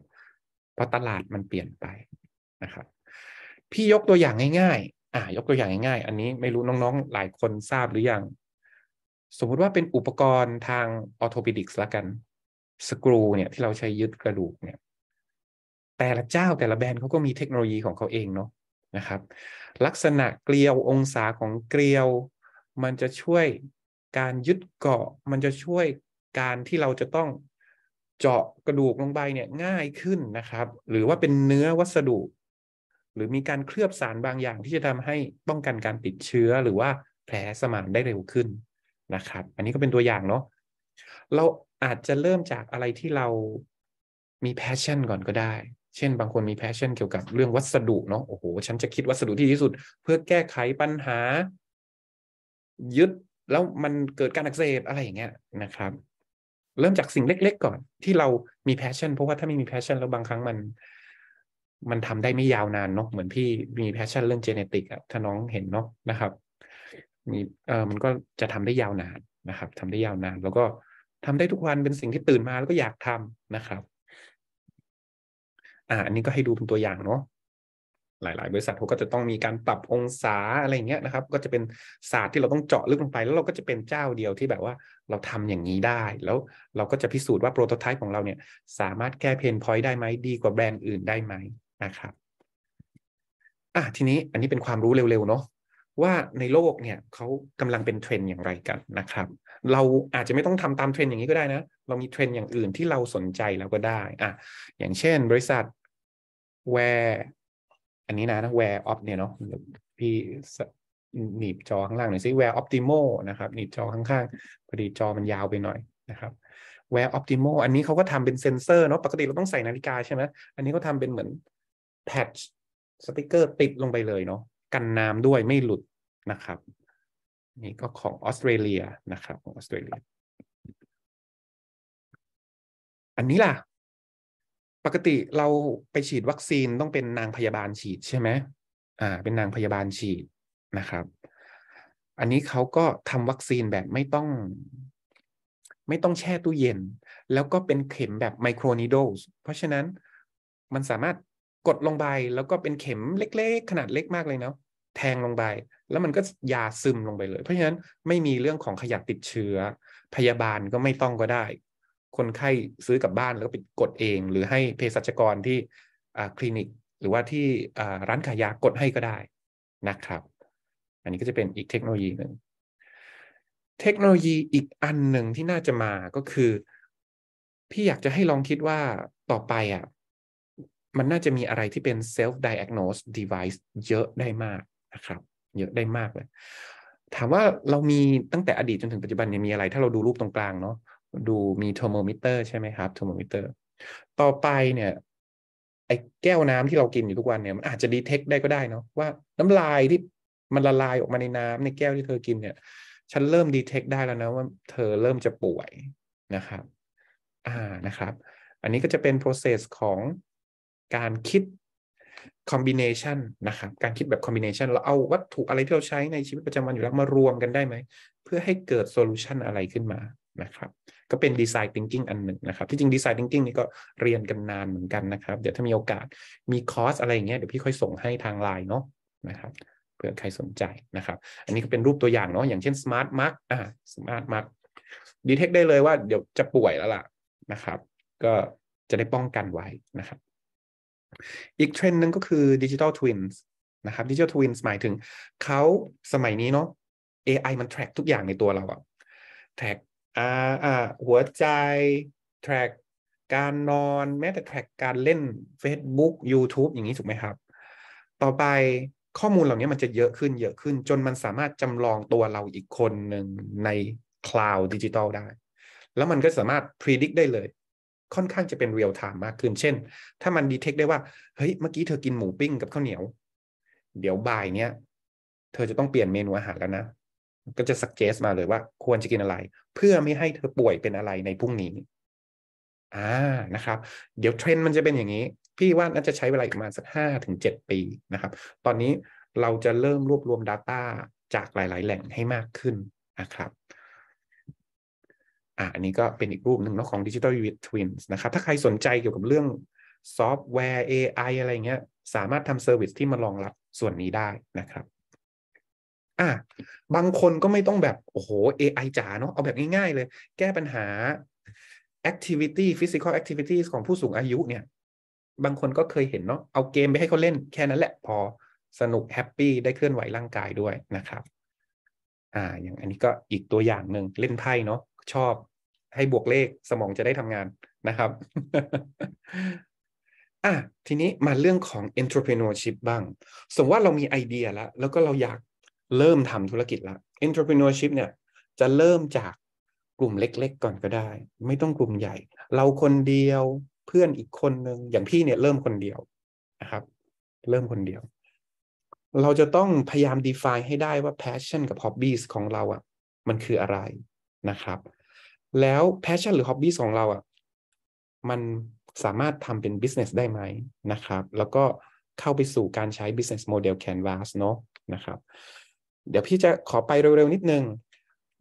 เพราะตลาดมันเปลี่ยนไปนะครับ พี่ยกตัวอย่างง่ายอ่ายกตัวอย่างง่ายๆอันนี้ไม่รู้น้อง ๆ หลายคนทราบหรือยังสมมุติว่าเป็นอุปกรณ์ทางออโทปิดิกส์ละกันสกรูเนี่ยที่เราใช้ยึดกระดูกเนี่ยแต่ละเจ้าแต่ละแบรนด์เขาก็มีเทคโนโลยีของเขาเองเนาะนะครับ ลักษณะเกลียวองศาของเกลียว มันจะช่วยการยึดเกาะ มันจะช่วยการที่เราจะต้องเจาะกระดูกลงไปเนี่ยง่ายขึ้นนะครับ หรือว่าเป็นเนื้อวัสดุหรือ มีการเคลือบสารบางอย่างที่จะทำให้ป้องกันการติด เชื้อหรือว่าแผลสมานได้เร็วขึ้นนะครับ อันนี้ก็เป็นตัวอย่างเนาะเราอาจจะเริ่มจากอะไรที่เรามีแพชชั่นก่อนก็ได้ เช่น บางคนมีแพชชั่นเกี่ยวกับเรื่องวัสดุเนาะโอ้โหฉันจะคิดวัสดุที่ดีที่สุด เพื่อแก้ไขปัญหา ยึดแล้วมันเกิดการอักเสบอะไรอย่างเงี้ยนะครับ เริ่มจากสิ่งเล็กๆ ก่อน ที่เรามีแพชชั่นเพราะว่าถ้าไม่มีแพชชั่นแล้วบางครั้งมันมันทำได้ไม่ยาวนานเนาะ เหมือนพี่มีแพชชั่นเรื่องเจเนติกอะถ้าน้องเห็นเนาะ นะครับมีเออมันก็จะทำได้ยาวนาน นะครับ ทำได้ยาวนาน แล้วก็ทำได้ทุกวัน เป็นสิ่งที่ตื่นมาแล้วก็อยากทำนะครับ อ่า อันนี้ก็ให้ดูเป็นตัวอย่างเนาะ หลายๆบริษัทเขาก็จะต้องมีการปรับองศาอะไรเงี้ยนะครับ ก็จะเป็นศาสตร์ที่เราต้องเจาะลึกลงไป แล้วเราก็จะเป็นเจ้าเดียวที่แบบว่าเราทำอย่างนี้ได้ แล้วเราก็จะพิสูจน์ว่าโปรโตไทป์ของเราเนี่ยสามารถแก้เพนพอยต์ได้ไหมดีกว่าแบรนด์อื่นได้ไหมนะครับ อ่ะทีนี้อันนี้เป็นความรู้เร็วๆเนาะว่าในโลกเนี่ยเขากำลังเป็นเทรนอย่างไรกันนะครับเราอาจจะไม่ต้องทำตามเทรนอย่างนี้ก็ได้นะเรามีเทรนอย่างอื่นที่เราสนใจแล้วก็ได้อ่ะอย่างเช่น บริษัทแวร์อันนี้นะนะแวร์ออฟเนี่ยเนาะพี่หนีบจอข้างล่างหน่อยซิแวร์ออฟติโมนะครับหนีบจอข้างๆพอดีจอมันยาวไปหน่อยนะครับแวร์ออฟติโมอันนี้เขาก็ทำเป็นเซนเซอร์เนาะปกติเราต้องใส่นาฬิกาใช่ไหมอันนี้เขาทาเป็นเหมือนแพทสติกเกอร์ติดลงไปเลยเนาะกันน้ำด้วยไม่หลุดนะครับ นี่ก็ของออสเตรเลียนะครับ ของออสเตรเลีย อันนี้ล่ะ ปกติเราไปฉีดวัคซีนต้องเป็นนางพยาบาลฉีดใช่ไหมอ่า เป็นนางพยาบาลฉีดนะครับ อันนี้เขาก็ทำวัคซีนแบบไม่ต้อง ไม่ต้องแช่ตู้เย็น แล้วก็เป็นเข็มแบบไมโครนิโดสเพราะฉะนั้นมันสามารถกดลงไปแล้วก็เป็นเข็มเล็ก ๆ ขนาดเล็กมากเลยเนาะแทงลงไปแล้วมันก็ยาซึมลงไปเลย เพราะฉะนั้นไม่มีเรื่องของขยะติดเชื้อ พยาบาลก็ไม่ต้องก็ได้ คนไข้ซื้อกลับบ้านแล้วก็ไปกดเอง หรือให้เภสัชกรที่คลินิก หรือว่าที่ร้านขายยากดให้ก็ได้นะครับ อันนี้ก็จะเป็นอีกเทคโนโลยีหนึ่งเทคโนโลยีอีกอันหนึ่งที่น่าจะมาก็คือพี่อยากจะให้ลองคิดว่าต่อไปอะ่ะมันน่าจะมีอะไรที่เป็น self diagnose device เยอะได้มากนะครับ เยอะได้มากเลย ถามว่าเรามีตั้งแต่อดีตจนถึงปัจจุบันเนี่ยมีอะไร ถ้าเราดูรูปตรงกลางเนาะ ดูมีเทอร์โมมิเตอร์ใช่ไหมครับเทอร์โมมิเตอร์ต่อไปเนี่ย ไอ้แก้วน้ำที่เรากินอยู่ทุกวันเนี่ยมันอาจจะดีเทคได้ก็ได้เนาะว่าน้ำลายที่มันละลายออกมาในน้ำในแก้วที่เธอกินเนี่ยฉันเริ่มดีเทคได้แล้วนะว่าเธอเริ่มจะป่วยนะครับ อ่านะครับ อันนี้ก็จะเป็น process ของการคิดคอมบิเนชันนะครับ การคิดแบบคอมบิเนชันเราเอาวัตถุอะไรที่เราใช้ในชีวิตประจำวันอยู่แล้วมารวมกันได้ไหม เพื่อให้เกิดโซลูชันอะไรขึ้นมานะครับ ก็เป็นดีไซน์ทิงกิ้งอันหนึ่งนะครับ ที่จริงดีไซน์ทิงกิ้งนี่ก็เรียนกันนานเหมือนกันนะครับ เดี๋ยวถ้ามีโอกาสมีคอร์สอะไรอย่างเงี้ยเดี๋ยวพี่ค่อยส่งให้ทางไลน์เนาะนะครับเพื่อใครสนใจนะครับ อันนี้ก็เป็นรูปตัวอย่างเนาะอย่างเช่นสมาร์ทมาร์กอ่าสมาร์ทมาร์กดีเทคได้เลยว่าเดี๋ยวจะป่วยแล้วล่ะนะครับ ก็จะได้ป้องกันไว้นะครับอีกเทรนด์หนึ่งก็คือดิจิทัลทวินส์นะครับดิจิทัลทวินส์หมายถึงเขาสมัยนี้เนาะ AI มันแทร็กทุกอย่างในตัวเราอะแทร็กอ่าอ่าหัวใจแทร็กการนอน แม้แต่แทร็กการเล่น Facebook YouTube อย่างนี้ถูกไหมครับ ต่อไปข้อมูลเหล่านี้มันจะเยอะขึ้นเยอะขึ้น จนมันสามารถจำลองตัวเราอีกคนหนึ่งในคลาวด์ดิจิทัลได้ แล้วมันก็สามารถพิจิตรได้เลยค่อนข้างจะเป็นเรียลไทม์มากขึ้น เช่น ถ้ามันดีเทคได้ว่าเฮ้ยเมื่อกี้เธอกินหมูปิ้งกับข้าวเหนียว เดี๋ยวบ่ายเนี้ย เธอจะต้องเปลี่ยนเมนูอาหารแล้วนะ ก็จะสักเจสมาเลยว่าควรจะกินอะไร เพื่อไม่ให้เธอป่วยเป็นอะไรในพรุ่งนี้ อ่านะครับ เดี๋ยวเทรนด์มันจะเป็นอย่างนี้ พี่ว่าน่าจะใช้เวลาประมาณสักห้าถึงเจ็ดปีนะครับ ตอนนี้เราจะเริ่มรวบรวม Data จากหลาย ๆ แหล่งให้มากขึ้นนะครับอ่ะอันนี้ก็เป็นอีกรูปหนึ่งเนาะของดิจิตอลยูนิททวินส์นะครับ ถ้าใครสนใจเกี่ยวกับเรื่องซอฟต์แวร์ AI อะไรเงี้ยสามารถทำเซอร์วิสที่มารองรับส่วนนี้ได้นะครับ อ่ะบางคนก็ไม่ต้องแบบโอ้โห AI จ๋าเนาะเอาแบบง่ายๆเลย แก้ปัญหา activity physical activities ของผู้สูงอายุเนี่ย บางคนก็เคยเห็นเนาะเอาเกมไปให้เขาเล่นแค่นั้นแหละพอสนุกแฮปปี้ได้เคลื่อนไหวร่างกายด้วยนะครับอ่าอย่างอันนี้ก็อีกตัวอย่างหนึ่งเล่นไพ่เนาะชอบให้บวกเลขสมองจะได้ทำงานนะครับ อ่ะทีนี้มาเรื่องของ entrepreneurship บ้าง สมมติว่าเรามีไอเดียแล้วแล้วก็เราอยากเริ่มทำธุรกิจละ entrepreneurship เนี่ย จะเริ่มจากกลุ่มเล็กๆ ก่อนก็ได้ ไม่ต้องกลุ่มใหญ่ เราคนเดียวเพื่อนอีกคนหนึ่งอย่างพี่เนี่ยเริ่มคนเดียวนะครับ เริ่มคนเดียว เราจะต้องพยายาม define ให้ได้ว่า passion กับ hobbies ของเราอะ่ะ มันคืออะไรนะครับแล้วแพชชั่นหรือฮ็อบบี้ของเราอะ่ะมันสามารถทำเป็นบิสเนสได้ไหมนะครับ แล้วก็เข้าไปสู่การใช้บิสเนสโมเดลแค canvas เนาะนะครับ เดี๋ยว พี่จะขอไป เร็ว ๆ นิดนึง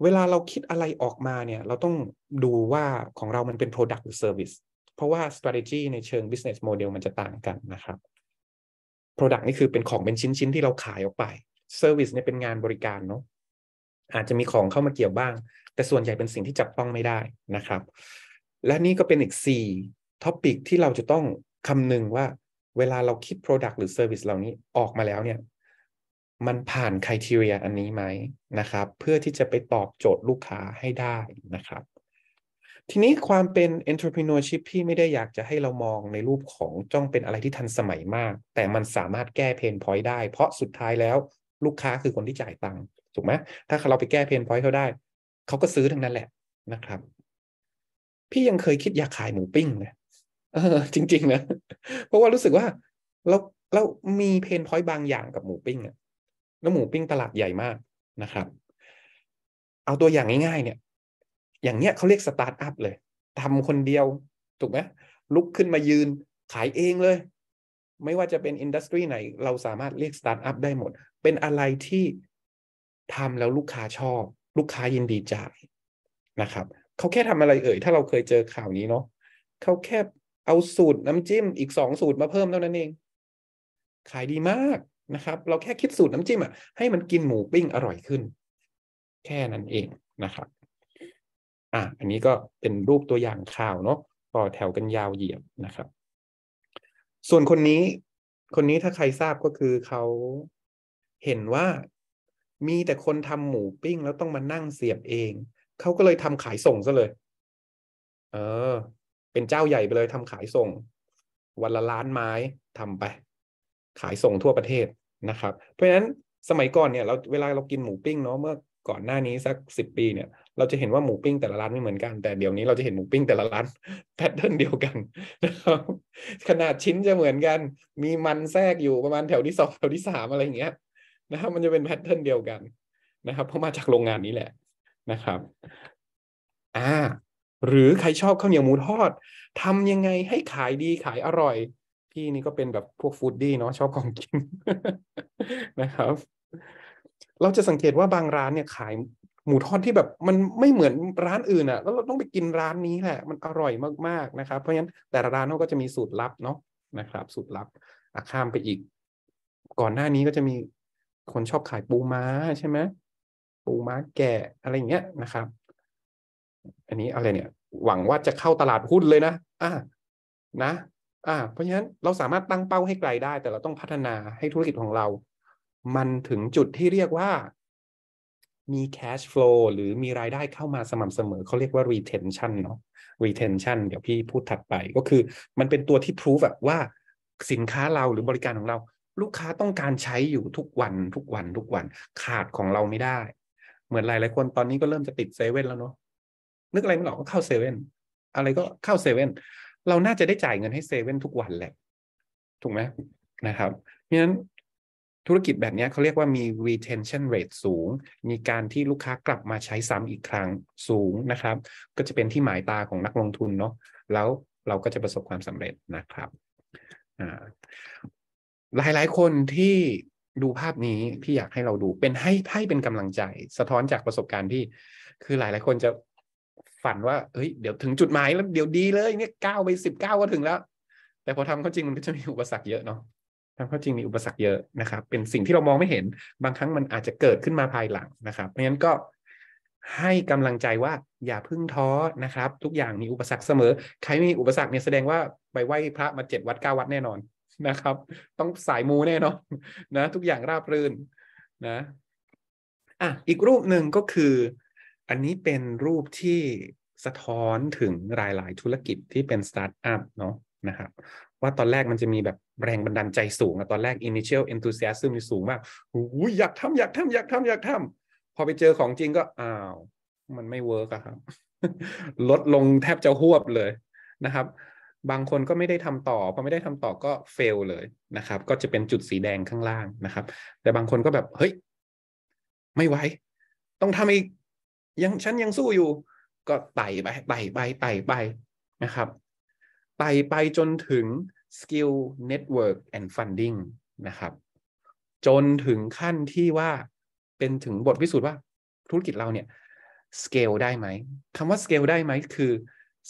เวลาเราคิดอะไรออกมาเนี่ย เราต้องดูว่าของเรามันเป็น product หรือ service เพราะว่า strategy ในเชิง business model มันจะต่างกันนะครับ product นี่ คือเป็นของเป็นชิ้นๆที่เราขายออกไป service เนี่ยเป็นงานบริการเนาะอาจจะมีของเข้ามาเกี่ยวบ้าง แต่ส่วนใหญ่เป็นสิ่งที่จับต้องไม่ได้นะครับ และนี่ก็เป็นอีก4ท็อปิกที่เราจะต้องคำนึงว่า เวลาเราคิด Product หรือ Service เหล่านี้ออกมาแล้วเนี่ย มันผ่านคุณลักษณะอันนี้ไหมนะครับ เพื่อที่จะไปตอบโจทย์ลูกค้าให้ได้นะครับ ทีนี้ความเป็น entrepreneurship พี่ไม่ได้อยากจะให้เรามองในรูปของจ้องเป็นอะไรที่ทันสมัยมากแต่มันสามารถแก้เพนพอยต์ได้ เพราะสุดท้ายแล้วลูกค้าคือคนที่จ่ายตังค์ถูกไหมถ้าเราไปแก้เพนพอยต์เขาได้ เขาก็ซื้อทั้งนั้นแหละนะครับ พี่ยังเคยคิดอยากขายหมูปิ้งเลยเออ จริงๆ นะ เพราะว่ารู้สึกว่าเราเรามีเพนพอยต์บางอย่างกับหมูปิ้งอะแล้วหมูปิ้งตลาดใหญ่มากนะครับ เอาตัวอย่างง่าย ๆ เนี่ย อย่างเนี้ยเขาเรียกสตาร์ทอัพเลยทำคนเดียวถูกไหมลุกขึ้นมายืนขายเองเลย ไม่ว่าจะเป็นอินดัสทรีไหน เราสามารถเรียกสตาร์ทอัพได้หมด เป็นอะไรที่ทำ แล้วลูกค้าชอบ ลูกค้ายินดีจ่ายนะครับเขาแค่ทำอะไร เอ่ยถ้าเราเคยเจอข่าวนี้เนาะเขาแค่เอาสูตรน้ำจิ้ม อีกสองสูตรมาเพิ่มเท่านั้นเอง ขายดีมากนะครับเราแค่คิดสูตรน้ำจิ้มอ่ะให้มันกินหมูปิ้งอร่อยขึ้น แค่นั้นเองนะครับอ่ะอันนี้ก็เป็นรูปตัวอย่างข่าวเนาะต่อแถวกันยาวเหยียบนะครับ ส่วนคนนี้ คนนี้ถ้าใครทราบก็คือเขาเห็นว่ามีแต่คนทำหมูปิ้งแล้วต้องมานั่งเสียบเอง เขาก็เลยทำขายส่งซะเลย เออ เป็นเจ้าใหญ่ไปเลยทำขายส่ง วันละล้านไม้ทำไป ขายส่งทั่วประเทศนะครับ เพราะฉะนั้นสมัยก่อนเนี่ยเราเวลาเรากินหมูปิ้งเนาะเมื่อก่อนหน้านี้สักสิบปีเนี่ย เราจะเห็นว่าหมูปิ้งแต่ละร้านไม่เหมือนกันแต่เดี๋ยวนี้เราจะเห็นหมูปิ้งแต่ละร้าน แพทเทิร์นเดียวกันนะครับขนาดชิ้นจะเหมือนกัน มีมันแทรกอยู่ประมาณแถวที่สองแถวที่สามอะไรอย่างเงี้ยนะครับมันจะเป็นแพทเทิร์นเดียวกันนะครับ เพราะมาจากโรงงานนี้แหละนะครับอ่าหรือใครชอบข้าวเหนียวหมูทอด ทำยังไงให้ขายดีขายอร่อยพี่นี่ก็เป็นแบบพวกฟู้ดดี้เนาะชอบของกินนะครับ เราจะสังเกตว่าบางร้านเนี่ยขายหมูทอดที่แบบมันไม่เหมือนร้านอื่นอะ่ะแล้วเราต้องไปกินร้านนี้แหละ มันอร่อยมากๆ นะครับ เพราะฉะนั้นแต่ละร้านเขาก็จะมีสูตรลับเนาะนะครับ สูตรลับข้ามไปอีก ก่อนหน้านี้ก็จะมีคนชอบขายปูม้าใช่ไหมปูม้าแกะอะไรอย่างเงี้ยนะครับ อันนี้อะไรเนี่ย หวังว่าจะเข้าตลาดหุ้นเลยนะอ่านะ อ่า เพราะฉะนั้นเราสามารถตั้งเป้าให้ไกลได้ แต่เราต้องพัฒนาให้ธุรกิจของเรา มันถึงจุดที่เรียกว่า มี cash flow หรือมีรายได้เข้ามาสม่ำเสมอ เขาเรียกว่า retention เนาะ retention เดี๋ยวพี่พูดถัดไปก็คือมันเป็นตัวที่พิสูจแบบว่าสินค้าเราหรือบริการของเราลูกค้าต้องการใช้อยู่ทุกวันทุกวันทุกวัน ขาดของเราไม่ได้ เหมือนหลายหลายคนตอนนี้ก็เริ่มจะติดเซเว่นแล้วเนาะนึกอะไรไม่หรอกก็เข้าเซเว่นอะไรก็เข้าเซเว่นเราน่าจะได้จ่ายเงินให้เซเว่นทุกวันแหละ ถูกไหมนะครับเพราะฉะนั้นธุรกิจแบบนี้เขาเรียกว่ามี retention rate สูง มีการที่ลูกค้ากลับมาใช้ซ้ำอีกครั้งสูงนะครับ ก็จะเป็นที่หมายตาของนักลงทุนเนาะแล้วเราก็จะประสบความสำเร็จนะครับหลายๆคนที่ดูภาพนี้พี่อยากให้เราดู เป็นให้ให้เป็นกำลังใจ สะท้อนจากประสบการณ์พี่คือหลายหลายคนจะฝันว่าเฮ้ยเดี๋ยวถึงจุดหมาย แล้วเดี๋ยวดีเลยเนี่ยเก้าไปสิบเก้าก็ถึงแล้ว แต่พอทำเข้าจริงมันก็จะมีอุปสรรคเยอะเนาะทำเข้าจริงมีอุปสรรคเยอะนะครับ เป็นสิ่งที่เรามองไม่เห็น บางครั้งมันอาจจะเกิดขึ้นมาภายหลังนะครับเพราะฉะนั้นก็ให้กำลังใจว่าอย่าพึ่งท้อนะครับ ทุกอย่างมีอุปสรรคเสมอใครมีอุปสรรคเนี่ยแสดงว่าไปไหว้พระมาเจ็ดวัดเก้าวัดแน่นอนนะครับ ต้องสายมูแน่นอนนะ ทุกอย่างราบรื่น นะอ่ะอีกรูปหนึ่งก็คืออันนี้เป็นรูปที่สะท้อนถึงรายหลายธุรกิจที่เป็นสตาร์ทอัพเนาะนะครับ ว่าตอนแรกมันจะมีแบบแรงบันดาลใจสูงอะตอนแรก initial enthusiasm มี่สูงมากหูอยากทำอยากทำอยากทำอยากทำพอไปเจอของจริงก็อ้าว มันไม่เวิร์กอะครับ ลดลงแทบจะหวบเลยนะครับบางคนก็ไม่ได้ทำต่อพอไม่ได้ทำต่อก็เฟลเลยนะครับ ก็จะเป็นจุดสีแดงข้างล่างนะครับ แต่บางคนก็แบบเฮ้ย ไม่ไหวต้องทำอีกยังฉันยังสู้อยู่ ก็ไต่ไปไต่ไปไต่ไปนะครับไต่ไปจนถึง skill network and funding นะครับจนถึงขั้นที่ว่าเป็นถึงบทพิสูจน์ว่าธุรกิจเราเนี่ย scale ได้ไหมคำว่า scale ได้ไหมคือ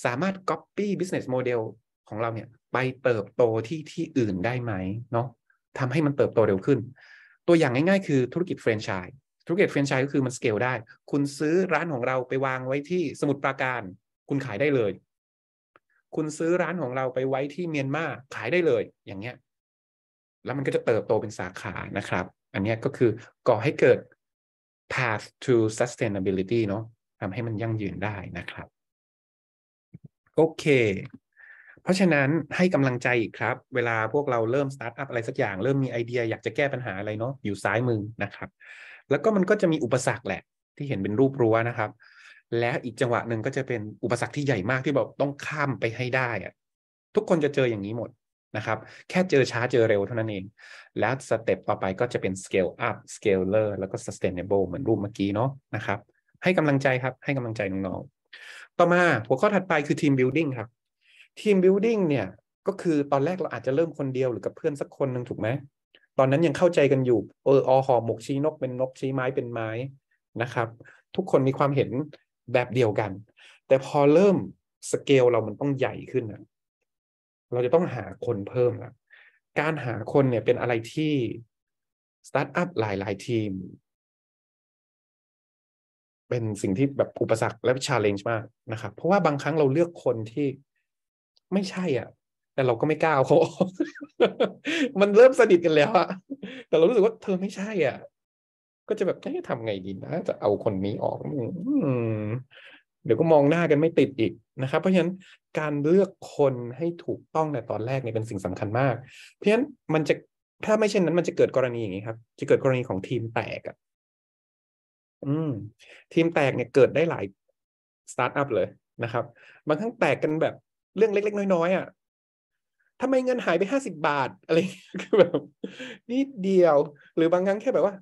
สามารถ Copy Business Model ของเราเนี่ยไปเติบโตที่ที่อื่นได้ไหมเนาะทำให้มันเติบโตเร็วขึ้น ตัวอย่างง่ายๆคือธุรกิจแฟรนไชส์ธุรกิจแฟรนไชส์ก็คือมันสเกลได้ คุณซื้อร้านของเราไปวางไว้ที่สมุทรปราการ คุณขายได้เลย คุณซื้อร้านของเราไปไว้ที่เมียนมาขายได้เลยอย่างเงี้ย แล้วมันก็จะเติบโตเป็นสาขานะครับ อันนี้ก็คือก่อให้เกิด path to sustainability เนาะทำให้มันยั่งยืนได้นะครับโอเค เพราะฉะนั้นให้กำลังใจครับเวลาพวกเราเริ่มสตาร์ทอัพอะไรสักอย่าง เริ่มมีไอเดียอยากจะแก้ปัญหาอะไรเนาะอยู่ซ้ายมือนะครับ แล้วก็มันก็จะมีอุปสรรคแหละที่เห็นเป็นรูปรั้วนะครับ แล้วอีกจังหวะหนึ่งก็จะเป็นอุปสรรคที่ใหญ่มากที่แบบต้องข้ามไปให้ได้อะทุกคนจะเจออย่างนี้หมดนะครับแค่เจอช้าเจอเร็วเท่านั้นเอง แล้วสเต็ปต่อไปก็จะเป็น scale up scaler แล้วก็ sustainable เหมือนรูปเมื่อกี้เนาะนะครับให้กำลังใจครับให้กำลังใจน้องๆต่อมา หัวข้อถัดไปคือทีมบิลดิ่งครับทีมบิลดิ่งเนี่ยก็คือตอนแรกเราอาจจะเริ่มคนเดียวหรือกับเพื่อนสักคนหนึ่งถูกไหม ตอนนั้นยังเข้าใจกันอยู่ เอออหอหมกชี้นกเป็นนกชี้ไม้เป็นไม้นะครับ ทุกคนมีความเห็นแบบเดียวกัน แต่พอเริ่มสเกลเรามันต้องใหญ่ขึ้นนะเราจะต้องหาคนเพิ่มนะการหาคนเนี่ยเป็นอะไรที่สตาร์ทอัพหลาย ๆ ทีมเป็นสิ่งที่แบบอุปสรรคและชาเลนจ์มากนะครับเพราะว่าบางครั้งเราเลือกคนที่ไม่ใช่อ่ะ แต่เราก็ไม่กล้าเขามันเริ่มสนิทกันแล้วอะแต่เรารู้สึกว่าเธอไม่ใช่ อ่ะ ก็จะแบบจะทำไงดีนะจะเอาคนนี้ออกเดี๋ยวก็มองหน้ากันไม่ติดอีกนะครับเพราะฉะนั้นการเลือกคนให้ถูกต้องในตอนแรกเนี่ยเป็นสิ่งสำคัญมาก เพราะฉะนั้นมันจะถ้าไม่เช่นนั้น มันจะเกิดกรณีอย่างนี้ครับ จะเกิดกรณีของทีมแตกอะอืมทีมแตกเนี่ยเกิดได้หลายสตาร์ทอัพเลยนะครับ บางครั้งแตกกันแบบเรื่องเล็ก ๆ น้อยๆอะ่ะทาไมเงินหายไปห้าสิบาท อะไรคือแบบนี่เดียว หรือบางครั้งแค่แบบว่า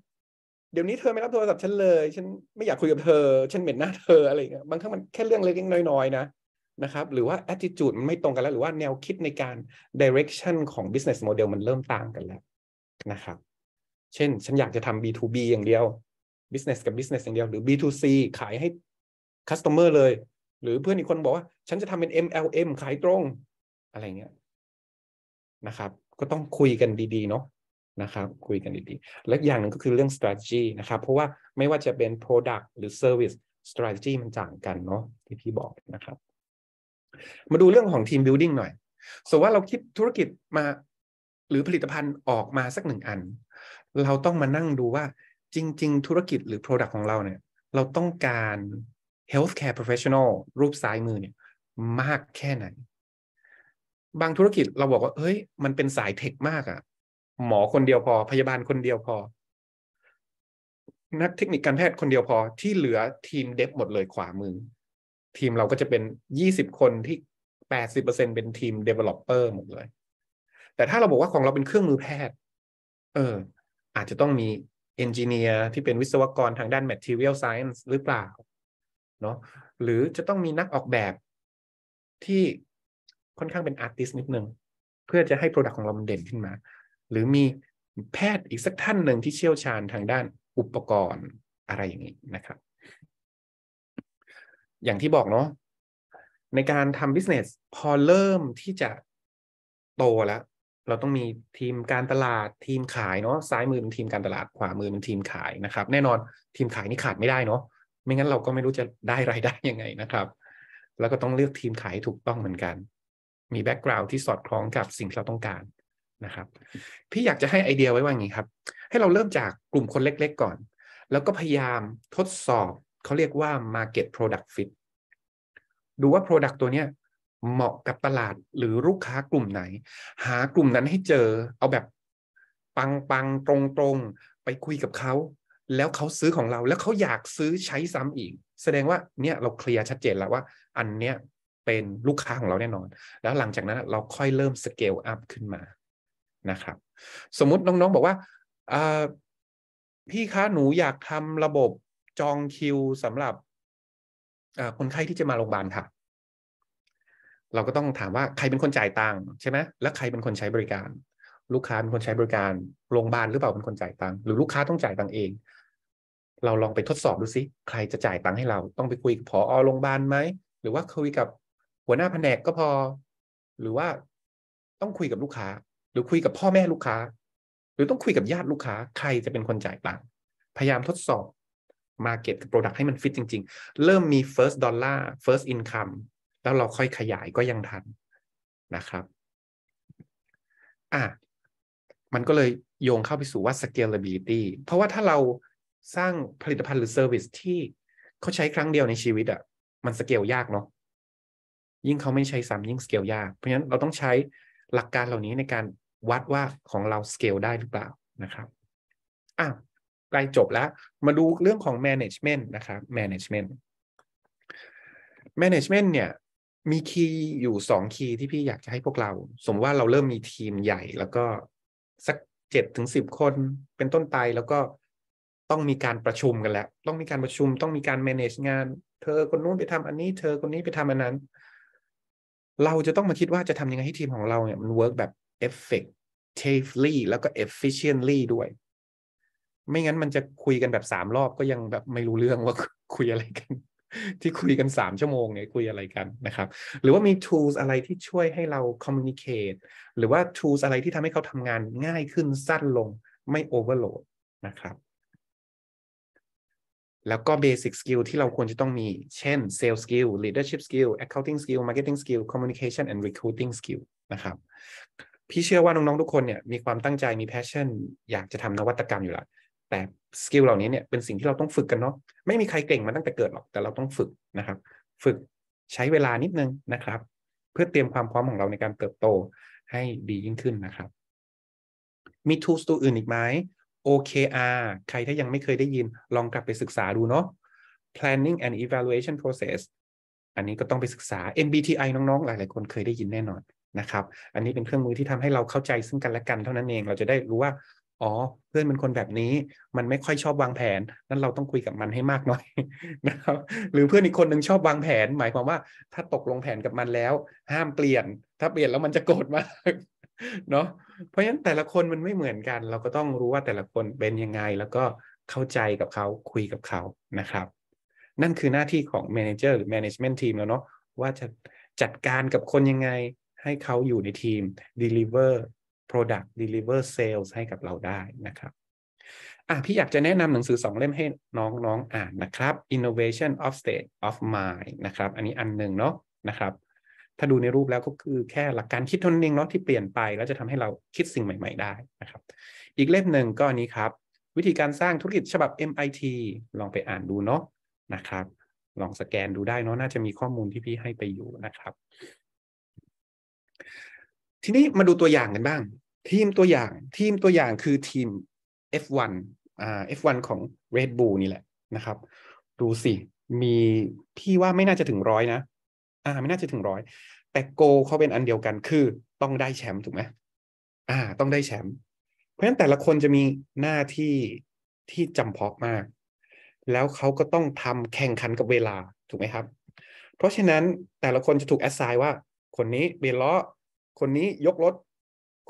เดี๋ยวนี้เธอไม่รับโทรศัพท์ฉันเลย ฉันไม่อยากคุยกับเธอ ฉันเหม็นหน้าเธออะไรเงี้ยบางครั้งมันแค่เรื่องเล็กๆ น้อยๆนะนะครับ หรือว่า attitude มันไม่ตรงกันแล้ว หรือว่าแนวคิดในการ direction ของ business model มันเริ่มต่างกันแล้วนะครับ เช่นฉันอยากจะทำ B2B อย่างเดียว business กับ business อย่างเดียว หรือ B2C ขายให้ customer เลย หรือเพื่อนอีกคนบอกว่า ฉันจะทำเป็น MLM ขายตรงอะไรเงี้ยนะครับ ก็ต้องคุยกันดีๆเนาะนะครับคุยกันดีๆ และอย่างหนึ่งก็คือเรื่อง strategy นะครับเพราะว่าไม่ว่าจะเป็น product หรือ service strategy มันต่างกันเนาะที่พี่บอกนะครับ มาดูเรื่องของ team building หน่อยสมมติว่าเราคิดธุรกิจมา หรือผลิตภัณฑ์ออกมาสักหนึ่งอัน เราต้องมานั่งดูว่าจริงๆธุรกิจหรือ Product ของเราเนี่ย เราต้องการ healthcare professional รูปซ้ายมือเนี่ย มากแค่ไหน บางธุรกิจเราบอกว่าเฮ้ย มันเป็นสายเทคมากอะ่ะหมอคนเดียวพอพยาบาลคนเดียวพอ นักเทคนิคการแพทย์คนเดียวพอที่เหลือทีมเดฟหมดเลยขวามือ ทีมเราก็จะเป็นยี่สิบคนที่แปดสิบเปอร์เซ็นเป็นทีมเเดวลลอปเปอร์หมดเลย แต่ถ้าเราบอกว่าของเราเป็นเครื่องมือแพทย์ เออ อาจจะต้องมีเอนจิเนียร์ที่เป็นวิศวกรทางด้าน Material Science หรือเปล่าเนาะหรือจะต้องมีนักออกแบบที่ค่อนข้างเป็นอาร์ติสนิดนึง เพื่อจะให้ Product ของเรามันเด่นขึ้นมา หรือมีแพทย์อีกสักท่านหนึ่งที่เชี่ยวชาญทางด้านอุปกรณ์อะไรอย่างนี้นะครับ อย่างที่บอกเนาะในการทำบิสเนสพอเริ่มที่จะโตแล้วเราต้องมีทีมการตลาดทีมขายเนาะซ้ายมือเป็นทีมการตลาดขวามือเป็นทีมขายนะครับ แน่นอนทีมขายนี่ขาดไม่ได้เนาะไม่งั้นเราก็ไม่รู้จะได้รายได้ยังไงนะครับ แล้วก็ต้องเลือกทีมขายถูกต้องเหมือนกัน มีแบ็กกราวด์ที่สอดคล้องกับสิ่งที่เราต้องการนะครับพี่อยากจะให้ไอเดียไว้ว่าอย่างนี้ครับ ให้เราเริ่มจากกลุ่มคนเล็ก ๆก่อน แล้วก็พยายามทดสอบเขาเรียกว่า market product fit ดูว่า product ตัวเนี้ยเหมาะกับตลาดหรือลูกค้ากลุ่มไหน หากลุ่มนั้นให้เจอเอาแบบ ปังปังตรงตรงไปคุยกับเขา แล้วเขาซื้อของเรา แล้วเขาอยากซื้อใช้ซ้ำอีก แสดงว่าเนี่ยเราเคลียร์ชัดเจนแล้วว่าอันเนี้ยเป็นลูกค้าของเราแน่นอน แล้วหลังจากนั้นเราค่อยเริ่มสเกลอัพขึ้นมานะครับ สมมติน้องๆบอกว่าพี่คะหนูอยากทำระบบจองคิวสำหรับคนไข้ที่จะมาโรงพยาบาลค่ะเราก็ต้องถามว่าใครเป็นคนจ่ายตังค์ใช่ไหมและใครเป็นคนใช้บริการ ลูกค้าเป็นคนใช้บริการ โรงพยาบาลหรือเปล่าเป็นคนจ่ายตังค์หรือลูกค้าต้องจ่ายตังค์เอง เราลองไปทดสอบดูซิ ใครจะจ่ายตังค์ให้เรา ต้องไปคุยกับผอ โรงพยาบาลไหมหรือว่าคุยกับหัวหน้าแผนกก็พอ หรือว่าต้องคุยกับลูกค้า หรือคุยกับพ่อแม่ลูกค้า หรือต้องคุยกับญาติลูกค้า ใครจะเป็นคนจ่ายตังค์พยายามทดสอบมาเก็ตกับปรดักต์ให้มันฟิตจริง ๆ เริ่มมี first dollar first income แล้วเราค่อยขยายก็ยังทันนะครับ อ่ะ มันก็เลยโยงเข้าไปสู่ว่า scalability เพราะว่าถ้าเราสร้างผลิตภัณฑ์หรือ service ที่เขาใช้ครั้งเดียวในชีวิตอะ่ะ มันสเกลยากเนาะ ยิ่งเขาไม่ใช้ซ้ำยิ่งสเกลยาก เพราะฉะนั้นเราต้องใช้หลักการเหล่านี้ในการวัดว่าของเราสเกลได้หรือเปล่านะครับ อ่ะใกล้จบแล้วมาดูเรื่องของ management นะครับ management management เนี่ยมีคีย์ อยู่สองคีย์ที่พี่อยากจะให้พวกเรา สมมติว่าเราเริ่มมีทีมใหญ่ แล้วก็สักเจ็ดถึงสิบคนเป็นต้นไปแล้วก็ต้องมีการประชุมกันแล้ว ต้องมีการประชุมต้องมีการ manage งาน เธอคนนู้นไปทำอันนี้เธอคนนี้ไปทำอันนั้นเราจะต้องมาคิดว่าจะทำยังไงให้ทีมของเราเนี่ยมัน work แบบ effectively แล้วก็ efficiently ด้วย ไม่งั้นมันจะคุยกันแบบสามรอบก็ยังแบบไม่รู้เรื่องว่าคุยอะไรกันที่คุยกัน 3 ชั่วโมงเนี่ยคุยอะไรกันนะครับ หรือว่ามี tools อะไรที่ช่วยให้เรา communicate หรือว่า tools อะไรที่ทำให้เขาทำงานง่ายขึ้นสั้นลงไม่ overload นะครับ แล้วก็ basic skill ที่เราควรจะต้องมี เช่น sales skill leadership skill accounting skill marketing skill communication and recruiting skill นะครับ พี่เชื่อว่าน้องๆ ทุกคนเนี่ยมีความตั้งใจมี passion อยากจะทำนวัตกรรมอยู่แล้วแต่สกิลเหล่านี้เนี่ยเป็นสิ่งที่เราต้องฝึกกันเนาะไม่มีใครเก่งมาตั้งแต่เกิดหรอกแต่เราต้องฝึกนะครับ ฝึกใช้เวลานิดนึงนะครับ เพื่อเตรียมความพร้อมของเราในการเติบโตให้ดียิ่งขึ้นนะครับ มี tools ตัวอื่นอีกไหม OKR ใครถ้ายังไม่เคยได้ยินลองกลับไปศึกษาดูเนาะ planning and evaluation process อันนี้ก็ต้องไปศึกษา MBTI น้องๆ หลายๆคนเคยได้ยินแน่นอนนะครับอันนี้เป็นเครื่องมือที่ทำให้เราเข้าใจซึ่งกันและกันเท่านั้นเองเราจะได้รู้ว่าอ๋อเพื่อนเป็นคนแบบนี้มันไม่ค่อยชอบวางแผนนั้นเราต้องคุยกับมันให้มากหน่อยนะครับ หรือเพื่อนอีกคนนึงชอบวางแผน หมายความว่าถ้าตกลงแผนกับมันแล้ว ห้ามเปลี่ยน ถ้าเปลี่ยนแล้วมันจะโกรธมากเนาะเพราะฉะนั้นแต่ละคนมันไม่เหมือนกัน เราก็ต้องรู้ว่าแต่ละคนเป็นยังไง แล้วก็เข้าใจกับเขาคุยกับเขานะครับ นั่นคือหน้าที่ของ manager หรือ management team แล้วเนาะว่าจะจัดการกับคนยังไงให้เขาอยู่ในทีม deliver Product Deliver Sales ให้กับเราได้นะครับอ่ะพี่อยากจะแนะนำหนังสือสองเล่มให้น้องๆออ่านนะครับ Innovation of State of Mind นะครับ อันนี้อันหนึ่งเนาะนะครับ ถ้าดูในรูปแล้วก็คือแค่หลักการคิดทนเองเนาะที่เปลี่ยนไปแล้วจะทำให้เราคิดสิ่งใหม่ๆได้นะครับ อีกเล่มหนึ่งก็อันนี้ครับ วิธีการสร้างธุรกิจฉบับ MIT ลองไปอ่านดูเนาะนะครับ ลองสแกนดูได้เนาะน่าจะมีข้อมูลที่พี่ให้ไปอยู่นะครับทีนี้มาดูตัวอย่างกันบ้าง ทีมตัวอย่างทีมตัวอย่างคือทีม F1 อ่า F1 ของ Red Bull นี่แหละนะครับ ดูสิมีพี่ว่าไม่น่าจะถึงร้อยนะอ่า ไม่น่าจะถึงร้อยแต่โก เขาเป็นอันเดียวกันคือต้องได้แชมป์ถูกไหมอ่า ต้องได้แชมป์เพราะฉะนั้นแต่ละคนจะมีหน้าที่ที่จำเพาะมาก แล้วเขาก็ต้องทำแข่งขันกับเวลาถูกไหมครับเพราะฉะนั้นแต่ละคนจะถูกแอสไซน์ว่าคนนี้เบลล์คนนี้ยกรถ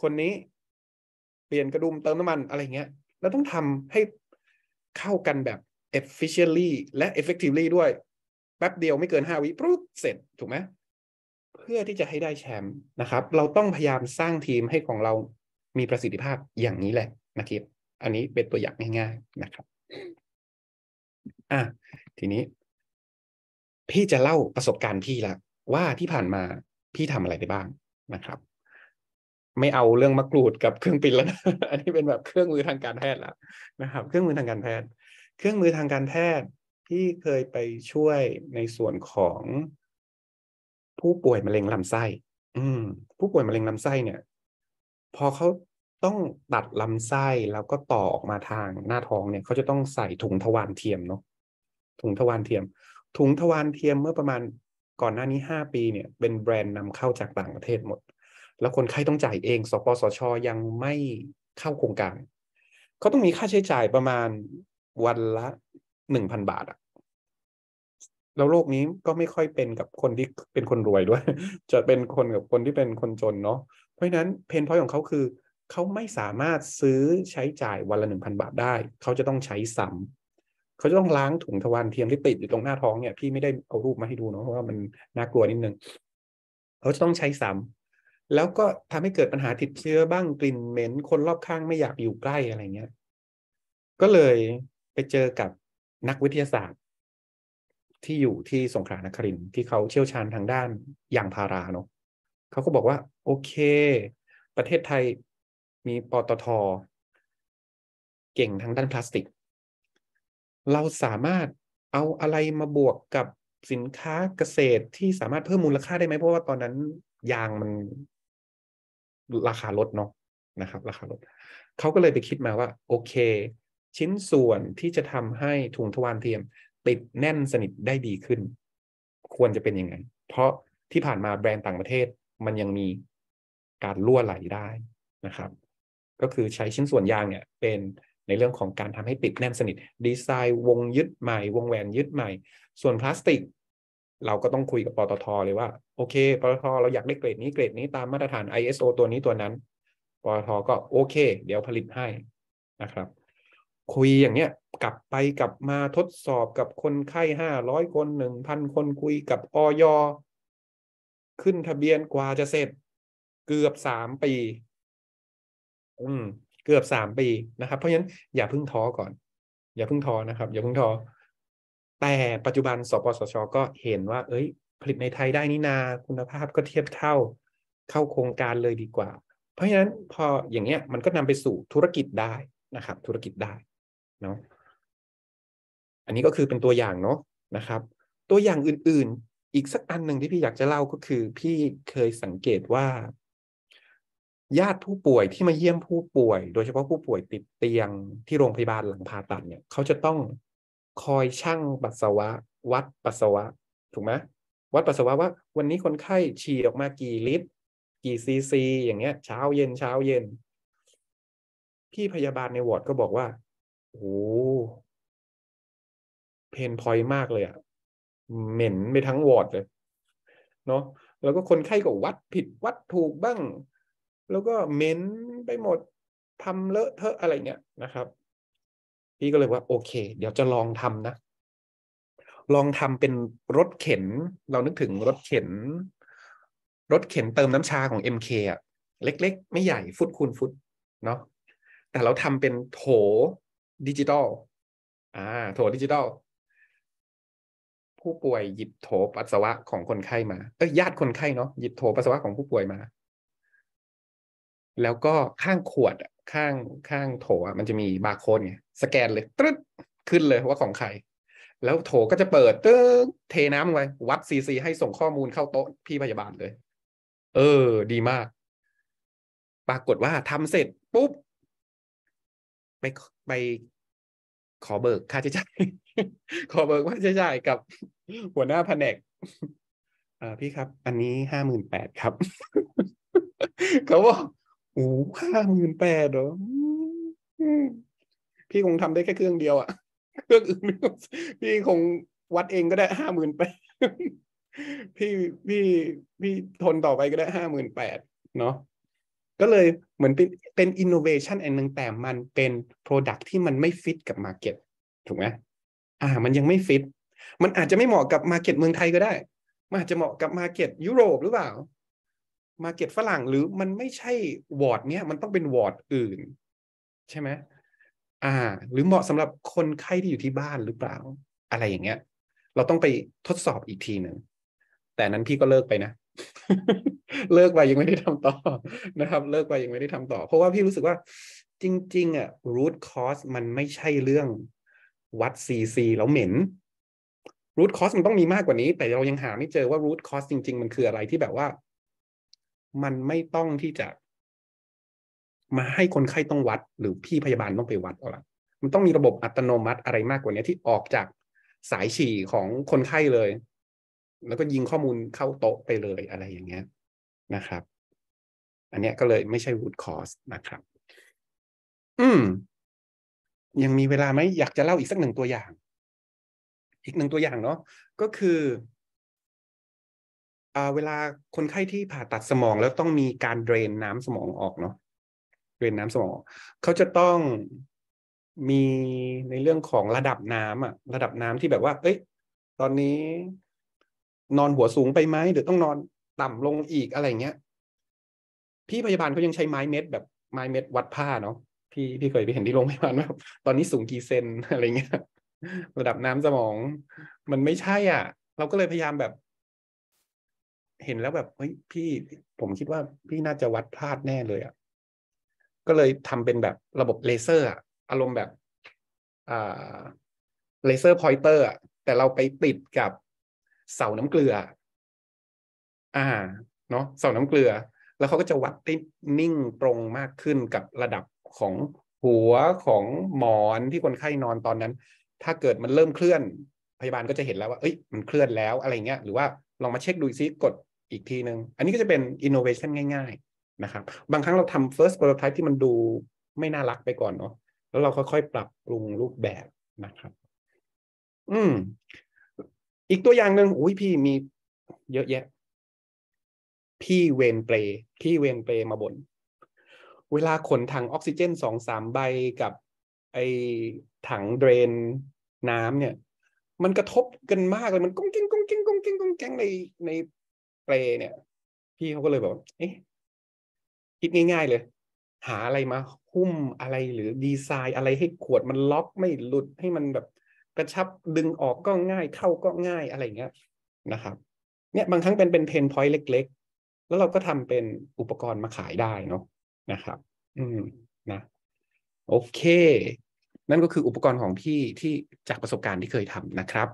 คนนี้เปลี่ยนกระดุมเติมน้ำมันอะไรเงี้ยแล้วต้องทำให้เข้ากันแบบ efficiently และ effectively ด้วย แป๊บเดียวไม่เกินห้าวิปุ๊บเสร็จถูกไหมเพื่อที่จะให้ได้แชมป์นะครับ เราต้องพยายามสร้างทีมให้ของเรามีประสิทธิภาพอย่างนี้แหละนะครับอันนี้เป็นตัวอย่างง่ายๆนะครับ อ่ะทีนี้พี่จะเล่าประสบการณ์พี่ละว่าที่ผ่านมาพี่ทำอะไรไปบ้างนะครับ ไม่เอาเรื่องมะกรูดกับเครื่องปิ้นแล้วนะอันนี้เป็นแบบเครื่องมือทางการแพทย์แล้วนะครับเครื่องมือทางการแพทย์เครื่องมือทางการแพทย์ ที่เคยไปช่วยในส่วนของ ผู้ป่วยมะเร็งลำไส้ อืมผู้ป่วยมะเร็งลำไส้เนี่ยพอเขาต้องตัดลำไส้แล้วก็ต่อออกมาทางหน้าท้องเนี่ยเขาจะต้องใส่ถุงทวารเทียมเนาะถุงทวารเทียม ถุงทวารเทียมเมื่อประมาณก่อนหน้านี้ 5 ปีเนี่ย เป็นแบรนด์นำเข้าจากต่างประเทศหมด แล้วคนไข้ต้องจ่ายเองสปสช ยังไม่เข้าโครงการเขาต้องมีค่าใช้จ่ายประมาณวันละหนึ่งพันบาทอะแล้วโลกนี้ก็ไม่ค่อยเป็นกับคนที่เป็นคนรวยด้วย จะเป็นคนกับคนที่เป็นคนจนเนาะเพราะฉะนั้นเพนพอยของเขาคือเขาไม่สามารถซื้อใช้จ่ายวันละหนึ่งพันบาทได้เขาจะต้องใช้ซ้ำเขาจะต้องล้างถุงทวารเทียมที่ติดอยู่ตรงหน้าท้องเนี่ยพี่ไม่ได้เอารูปมาให้ดูเนาะเพราะว่ามันน่ากลัวนิดนึงเขาจะต้องใช้ซ้ำแล้วก็ทำให้เกิดปัญหาติดเชื้อบ้างกลิ่นเหม็นคนรอบข้างไม่อยากอยู่ใกล้อะไรเงี้ย ก็เลยไปเจอกับนักวิทยาศาสตร์ ที่อยู่ที่สงขลานครินที่เขาเชี่ยวชาญทางด้านยางพาราเนาะเขาก็บอกว่า โอเค ประเทศไทยมีปตทเก่งทางด้านพลาสติกเราสามารถเอาอะไรมาบวกกับสินค้าเกษตรที่สามารถเพิ่มมูลค่าได้ไหมเพราะว่าตอนนั้นยางมันราคาลดเนาะนะครับ ราคาลดเขาก็เลยไปคิดมาว่า โอเค ชิ้นส่วนที่จะทำให้ถุงทวารเทียม ติดแน่นสนิทได้ดีขึ้น ควรจะเป็นยังไง เพราะที่ผ่านมาแบรนด์ต่างประเทศ มันยังมีการล่วไหลได้นะครับ ก็คือใช้ชิ้นส่วนยางเนี่ย เป็นในเรื่องของการทำให้ติดแน่นสนิท ดีไซน์วงยึดใหม่ วงแหวนยึดใหม่ ส่วนพลาสติก เราก็ต้องคุยกับปตทเลยว่าโอเคปตทเราอยากได้เกรดนี้เกรดนี้ตามมาตรฐาน ISO ตัวนี้ตัวนั้นปตทก็โอเค เดี๋ยวผลิตให้นะครับ คุยอย่างเนี้ยกลับไปกลับมาทดสอบกับคนไข้ห้าร้อยคนหนึ่งพันคนคุยกับออย ขึ้นทะเบียนกว่าจะเสร็จเกือบสามปี อืมเกือบสามปีนะครับเพราะฉะนั้นอย่าเพิ่งท้อก่อน อย่าเพิ่งท้อนะครับ อย่าเพิ่งท้อแต่ปัจจุบันสปสชก็เห็นว่า เอ้ย ผลิตในไทยได้นี่นาคุณภาพก็เทียบเท่า เข้าโครงการเลยดีกว่า เพราะฉะนั้นพออย่างเงี้ยมันก็นำไปสู่ธุรกิจได้นะครับ ธุรกิจได้เนาะอันนี้ก็คือเป็นตัวอย่างเนาะนะครับ ตัวอย่างอื่นๆอีกสักอันหนึ่งที่พี่อยากจะเล่าก็คือพี่เคยสังเกตว่าญาติผู้ป่วยที่มาเยี่ยมผู้ป่วย โดยเฉพาะผู้ป่วยติดเตียงที่โรงพยาบาลหลังผ่าตัดเนี่ย เขาจะต้องคอยชั่งปัสสาวะ วัด ปัสสาวะ ถูกไหมวัดปัสสาวะว่า วันนี้คนไข้ฉี่ออกมากี่ลิตร กี่ซีซี อย่างเงี้ย เช้าเย็นเช้าเย็น พี่พยาบาลในวอร์ดก็บอกว่าโอ้เพนพอยมากเลยอะเหม็นไปทั้งวอร์ดเลยเนาะแล้วก็คนไข้ก็วัดผิดวัดถูกบ้างแล้วก็เหม็นไปหมดทำเลอะเทอะอะไรเงี้ยนะครับ พี่ก็เลยว่า โอเคเดี๋ยวจะลองทำนะ ลองทำเป็นรถเข็นเรานึกถึงรถเข็น รถเข็นเติมน้ำชาของ MK อ่ะ เล็กๆ ไม่ใหญ่ฟุตคูณฟุตเนาะแต่เราทำเป็นโถดิจิตอลอ่า โถดิจิตอลผู้ป่วยหยิบโถปัสสาวะของคนไข้มาเอ้ยญาติคนไข้เนาะหยิบโถปัสสาวะของผู้ป่วยมาแล้วก็ข้างขวดข้างข้างโถมันจะมีบาร์โค้ดไงสแกนเลยตึ๊ดขึ้นเลยว่าของใคร แล้วโถก็จะเปิดตึ๊ดเทน้ำไว้วัดซีซี ให้ส่งข้อมูลเข้าโต๊ะพี่พยาบาลเลย เออดีมาก ปรากฏว่าทำเสร็จ ปุ๊บ ไปไป ขอเบิก ค่าใช้จ่ายขอเบิกค่าใช้จ่ายกับหัวหน้าแผนกอ่าพี่ครับ อันนี้ห้าหมื่นแปดครับ เขาบอกโอ้ห้าหมื่นแปดเหรอ พี่คงทำได้แค่เครื่องเดียวอะเครื่องอื่นพี่คงวัดเองก็ได้ห้าหมื่นแปดพี่พี่พี่ทนต่อไปก็ได้ห้าหมื่นแปดเนาะ ก็เลยเหมือนเป็นเป็นอินโนเวชันอันหนึ่งแต่มันเป็นโปรดักที่มันไม่ฟิตกับมาเก็ต ถูกไหมอ่า มันยังไม่ฟิต มันอาจจะไม่เหมาะกับมาเก็ตเมืองไทยก็ได้ มันอาจจะเหมาะกับมาเก็ตยุโรปหรือเปล่ามาเก็ตฝรั่งหรือมันไม่ใช่ วอร์ดเนี้ยมันต้องเป็นวอร์ดอื่น ใช่ไหมอ่า หรือเหมาะสำหรับคนไข้ที่อยู่ที่บ้านหรือเปล่าอะไรอย่างเงี้ย เราต้องไปทดสอบอีกทีหนึ่งแต่นั้นพี่ก็เลิกไปนะ เลิกไปยังไม่ได้ทำต่อนะครับ เลิกไปยังไม่ได้ทำต่อ เพราะว่าพี่รู้สึกว่า จริงๆอ่ะ root cause มันไม่ใช่เรื่องวัดซีซีแล้วเหม็น root cause มันต้องมีมากกว่านี้ แต่เรายังหาไม่เจอว่า root cause จริง ๆ มันคืออะไรที่แบบว่ามันไม่ต้องที่จะมาให้คนไข้ต้องวัด หรือพี่พยาบาลต้องไปวัดอะไรมันต้องมีระบบอัตโนมัติอะไรมากกว่านี้ที่ออกจากสายฉี่ของคนไข้เลย แล้วก็ยิงข้อมูลเข้าโต๊ะไปเลยอะไรอย่างเงี้ยนะครับ อันเนี้ยก็เลยไม่ใช่ root cause นะครับ อืมยังมีเวลาไหมอยากจะเล่าอีกสักหนึ่งตัวอย่าง อีกหนึ่งตัวอย่างเนาะก็คือเวลาคนไข้ที่ผ่าตัดสมอง แล้วต้องมีการเดรนน้ำสมองออกเนาะเดรนน้ำสมองเขาจะต้องมีในเรื่องของระดับน้ำอะระดับน้ำที่แบบว่า เอ้ยตอนนี้นอนหัวสูงไปไหมหรือต้องนอนต่ำลงอีกอะไรเงี้ย พี่พยาบาลเขายังใช้ไม้เม็ด แบบไม้เม็ดวัดผ้าเนาะพี่พี่เคยไปเห็นที่โรงพยาบาลว่าตอนนี้สูงกี่เซนอะไรเงี้ย ระดับน้ำสมอง มันไม่ใช่ อ่ะ เราก็เลยพยายามแบบเห็นแล้วแบบเฮ้ยพี่ผมคิดว่าพี่น่าจะวัดพลาดแน่เลยอะ่ะก็เลยทำเป็นแบบระบบเลเซอร์อารมณ์แบบอ่าเลเซอร์พอยเตอร์แต่เราไปติดกับเสาน้ำเกลือ อ่าเนาะเสาน้ำเกลือ แล้วเขาก็จะวัดได้นิ่งตรงมากขึ้นกับระดับของหัวของหมอนที่คนไข้นอนตอนนั้น ถ้าเกิดมันเริ่มเคลื่อนพยาบาลก็จะเห็นแล้วว่า เอ้ย มันเคลื่อนแล้วอะไรเงี้ย หรือว่าลองมาเช็คดูซิกดอีกทีหนึง่งอันนี้ก็จะเป็น innovation ง่ายๆ นะครับ บางครั้งเราทำ first prototype ที่มันดูไม่น่ารักไปก่อนเนาะ แล้วเราค่อยๆ ปรับปรุงรูปแบบนะครับ อืม อีกตัวอย่างหนึ่งอุ้ยพี่มีเยอะแยะ พี่เวนเปรพี่เวนเปรมาบน เวลาขนถังออกซิเจนสองสามใบกับ ไอถังเดรนน้ำเนี่ยมันกระทบกันมากเลยมันก้งกิ้งก้งกิ้งก้งกิ้งก้งแก้งในในเปลเนี่ย พี่เขาก็เลยบอกเอ๊ะคิดง่ายๆเลย หาอะไรมาหุ้มอะไรหรือ ดีไซน์อะไรให้ขวดมันล็อกไม่หลุดให้มันแบบ กระชับดึงออกก็ง่าย เข้าก็ง่ายอะไรเงี้ยนะครับ เนี่ยบางครั้งเป็นเป็นเพนพอยต์เล็ก ๆ แล้วเราก็ทำเป็นอุปกรณ์มาขายได้เนาะนะครับ อืมนะ โอเคนั่นก็คืออุปกรณ์ของที่ที่จากประสบการณ์ที่เคยทำนะครับ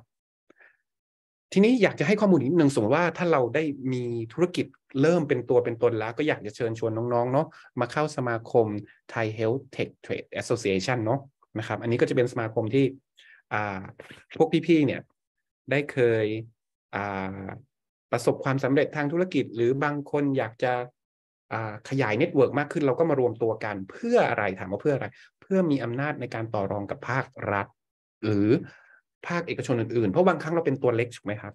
ทีนี้อยากจะให้ข้อมูลนิดนึงสมมติว่าถ้าเราได้มีธุรกิจเริ่มเป็นตัวเป็นตนแล้ว ก็อยากจะเชิญชวนน้องๆเนาะมาเข้าสมาคม Thai Health Tech Trade Association เนาะนะครับ อันนี้ก็จะเป็นสมาคมที่พวกพี่ๆเนี่ย ได้เคยประสบความสำเร็จทางธุรกิจ หรือบางคนอยากจะขยายเน็ตเวิร์กมากขึ้น เราก็มารวมตัวกันเพื่ออะไรถามว่าเพื่ออะไรพื่อมีอำนาจในการต่อรองกับภาครัฐ หรือภาคเอกชนอื่นๆ เพราะบางครั้งเราเป็นตัวเล็กถูกไหมครับ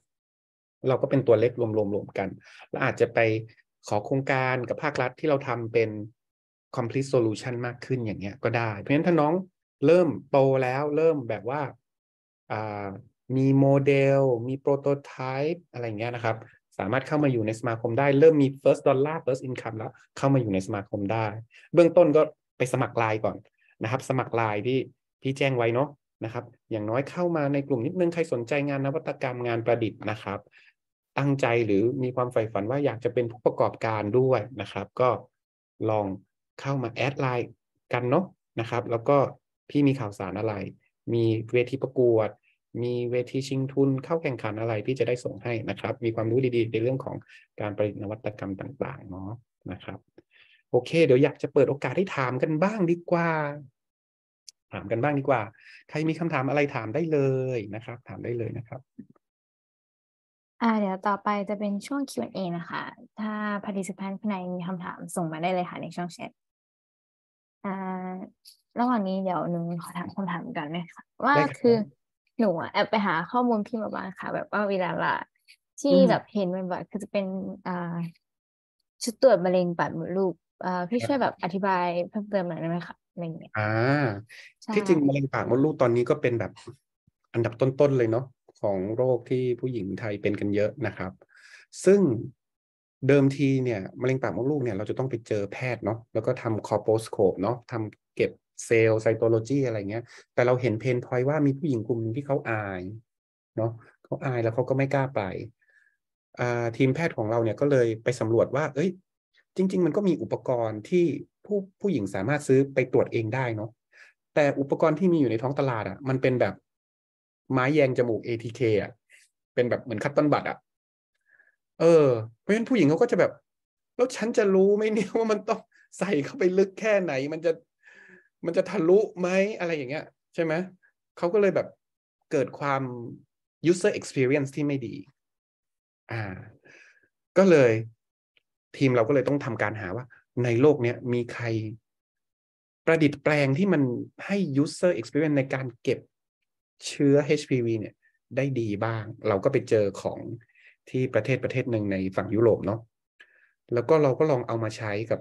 เราก็เป็นตัวเล็กรวมๆกันเราอาจจะไปขอโครงการกับภาครัฐที่เราทำเป็น complete solution มากขึ้นอย่างเงี้ยก็ได้ เพราะฉะนั้นถ้าน้องเริ่มโตแล้ว เริ่มแบบว่ามีโมเดล มีโปรโตไทป์อะไรเงี้ยนะครับ สามารถเข้ามาอยู่ในสมาคมได้เริ่มมี first dollar first income แล้วเข้ามาอยู่ในสมาคมได้ เบื้องต้นก็ไปสมัครไลน์ก่อนนะครับสมัครไลน์ที่ที่แจ้งไว้เนาะนะครับ อย่างน้อยเข้ามาในกลุ่มนิดนึงใครสนใจงานนวัตกรรมงานประดิษฐ์นะครับ ตั้งใจหรือมีความใฝ่ฝันว่าอยากจะเป็นผู้ประกอบการด้วยนะครับ ก็ลองเข้ามาแอดไลน์กันเนาะนะครับ แล้วก็พี่มีข่าวสารอะไร มีเวทีประกวด มีเวทีชิงทุน เข้าแข่งขันอะไรพี่จะได้ส่งให้นะครับ มีความรู้ดีๆ ในเรื่องของการประดิษฐ์นวัตกรรมต่างๆเนาะนะครับโอเคเดี๋ยวอยากจะเปิดโอกาสให้ถามกันบ้างดีกว่า ถามกันบ้างดีกว่า ใครมีคำถามอะไรถามได้เลยนะครับถามได้เลยนะครับ อ่าเดี๋ยวต่อไปจะเป็นช่วง Q&A นะคะ ถ้าพ a ด t ส c i น a n t คนไหนมีคำถามส่งมาได้เลยค่ะในช่องแชทอ่าระหว่างนี้เดี๋ยวหนูขอถามคำถามกันนะคะว่าคือหนูแอบไปหาข้อมูลพี่มาบ้างค่ะ แบบว่าเวลาละที่แบบเห็นมันแบบคือจะเป็นอ่าชุดตรวจมะเร็งปากมดลูกพี่ช่วยแบบอธิบายเพิ่มเติมหน่อยได้ไหมคะอะไรอย่างเงี้ยอ่า ที่จริงมะเร็งปากมดลูกตอนนี้ก็เป็นแบบอันดับต้นๆเลยเนาะของโรคที่ผู้หญิงไทยเป็นกันเยอะนะครับ ซึ่งเดิมทีเนี่ย มะเร็งปากมดลูกเนี่ยเราจะต้องไปเจอแพทย์เนาะแล้วก็ทำคอโปสโคปเนาะทำเก็บเซลล์ไซโตโลจีอะไรเงี้ย แต่เราเห็นเพนพอยว่ามีผู้หญิงกลุ่มนึงที่เขาอายเนาะเขาอายแล้วเขาก็ไม่กล้าไปทีมแพทย์ของเราเนี่ยก็เลยไปสำรวจว่า เอ้ยจริง ๆ มันก็มีอุปกรณ์ที่ผู้ผู้หญิงสามารถซื้อไปตรวจเองได้เนาะแต่อุปกรณ์ที่มีอยู่ในท้องตลาดอะ่ะ มันเป็นแบบ ไม้แยงจมูก ATK อะ่ะเป็นแบบเหมือนคัตตันบัตอะ่ะเออ เพราะฉะนั้นผู้หญิงเขาก็จะแบบ แล้วฉันจะรู้ไหมเนี่ยว่ามันต้องใส่เข้าไปลึกแค่ไหน มันจะมันจะทะลุไหมอะไรอย่างเงี้ยใช่ไหมเขาก็เลยแบบเกิดความ user experience ที่ไม่ดี อ่า ก็เลยทีมเราก็เลยต้องทำการหาว่าในโลกเนี้ยมีใครประดิษฐ์แปลงที่มันให้ user experience ในการเก็บเชื้อ HPV เนี่ยได้ดีบ้าง เราก็ไปเจอของที่ประเทศประเทศหนึ่งในฝั่งยุโรปเนาะแล้วก็เราก็ลองเอามาใช้กับ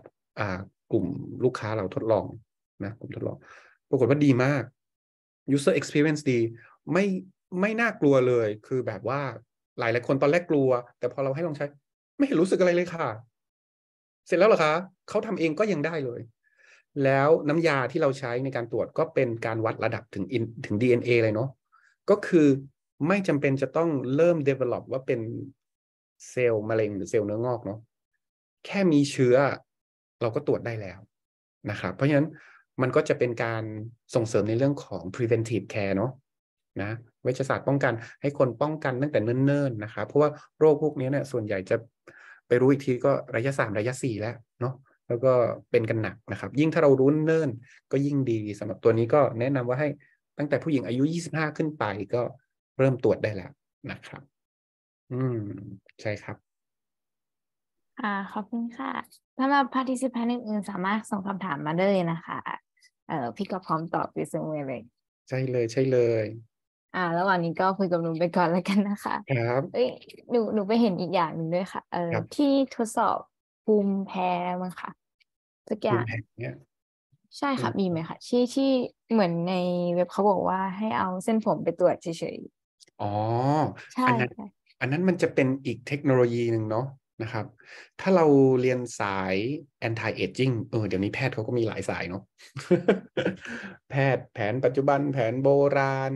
กลุ่มลูกค้าเราทดลองนะกลุ่มทดลอง ปรากฏว่าดีมาก user experience ดีไม่ไม่น่ากลัวเลยคือแบบว่าหลายหลายคนตอนแรกกลัว แต่พอเราให้ลองใช้ไม่เห็นรู้สึกอะไรเลยค่ะเสร็จแล้วเหรอคะ เขาทำเองก็ยังได้เลย แล้วน้ำยาที่เราใช้ในการตรวจก็เป็นการวัดระดับถึงถึง DNA เลยเนาะ ก็คือไม่จำเป็นจะต้องเริ่ม develop ว่าเป็นเซลล์มะเร็ง หรือเซลล์เนื้องอกเนาะ แค่มีเชื้อเราก็ตรวจได้แล้วนะครับ เพราะฉะนั้นมันก็จะเป็นการส่งเสริมในเรื่องของ preventive care เนาะนะ เวชศาสตร์ป้องกัน ให้คนป้องกันตั้งแต่เนิ่นๆนะครับ เพราะว่าโรคพวกนี้เนี่ยส่วนใหญ่จะไปรู้อีกทีก็ระยะสามระยะสี่แล้วเนาะแล้วก็เป็นกันหนักนะครับ ยิ่งถ้าเรารุ้เนิ่นก็ยิ่งดีสำหรับตัวนี้ก็แนะนำว่าให้ตั้งแต่ผู้หญิงอายุยี่สิบห้าขึ้นไปก็เริ่มตรวจได้แล้วนะครับ อืม ใช่ครับ อ่าขอบคุณค่ะสำหรับ p a ท t i ิ i p a n อื่นๆสามารถส่งคำถามมาได้นะคะเออพี่ก็พร้อมตอบอยู่เสมอเลยใช่เลย ใช่เลยอ่า ระหว่างนี้ก็คุยกับหนูไปก่อนแล้วกันนะคะ ครับเอ้ยหนูหนูไปเห็นอีกอย่างหนึ่งด้วยค่ะเออที่ทดสอบภูมิแพ้มั้งค่ะสักอภูย่างมิแพ้เนี้ยใช่ค่ะ มีไหมคะที่ที่เหมือนในเว็บเขาบอกว่าให้เอาเส้นผมไปตรวจเฉยๆ อ๋อใช่อันนั้นอันนั้นมันจะเป็นอีกเทคโนโลยีหนึ่งเนาะนะครับถ้าเราเรียนสาย anti aging เออเดี๋ยวนี้แพทย์เขาก็มีหลายสายเนาะแพทย์แผนปัจจุบันแผนโบราณ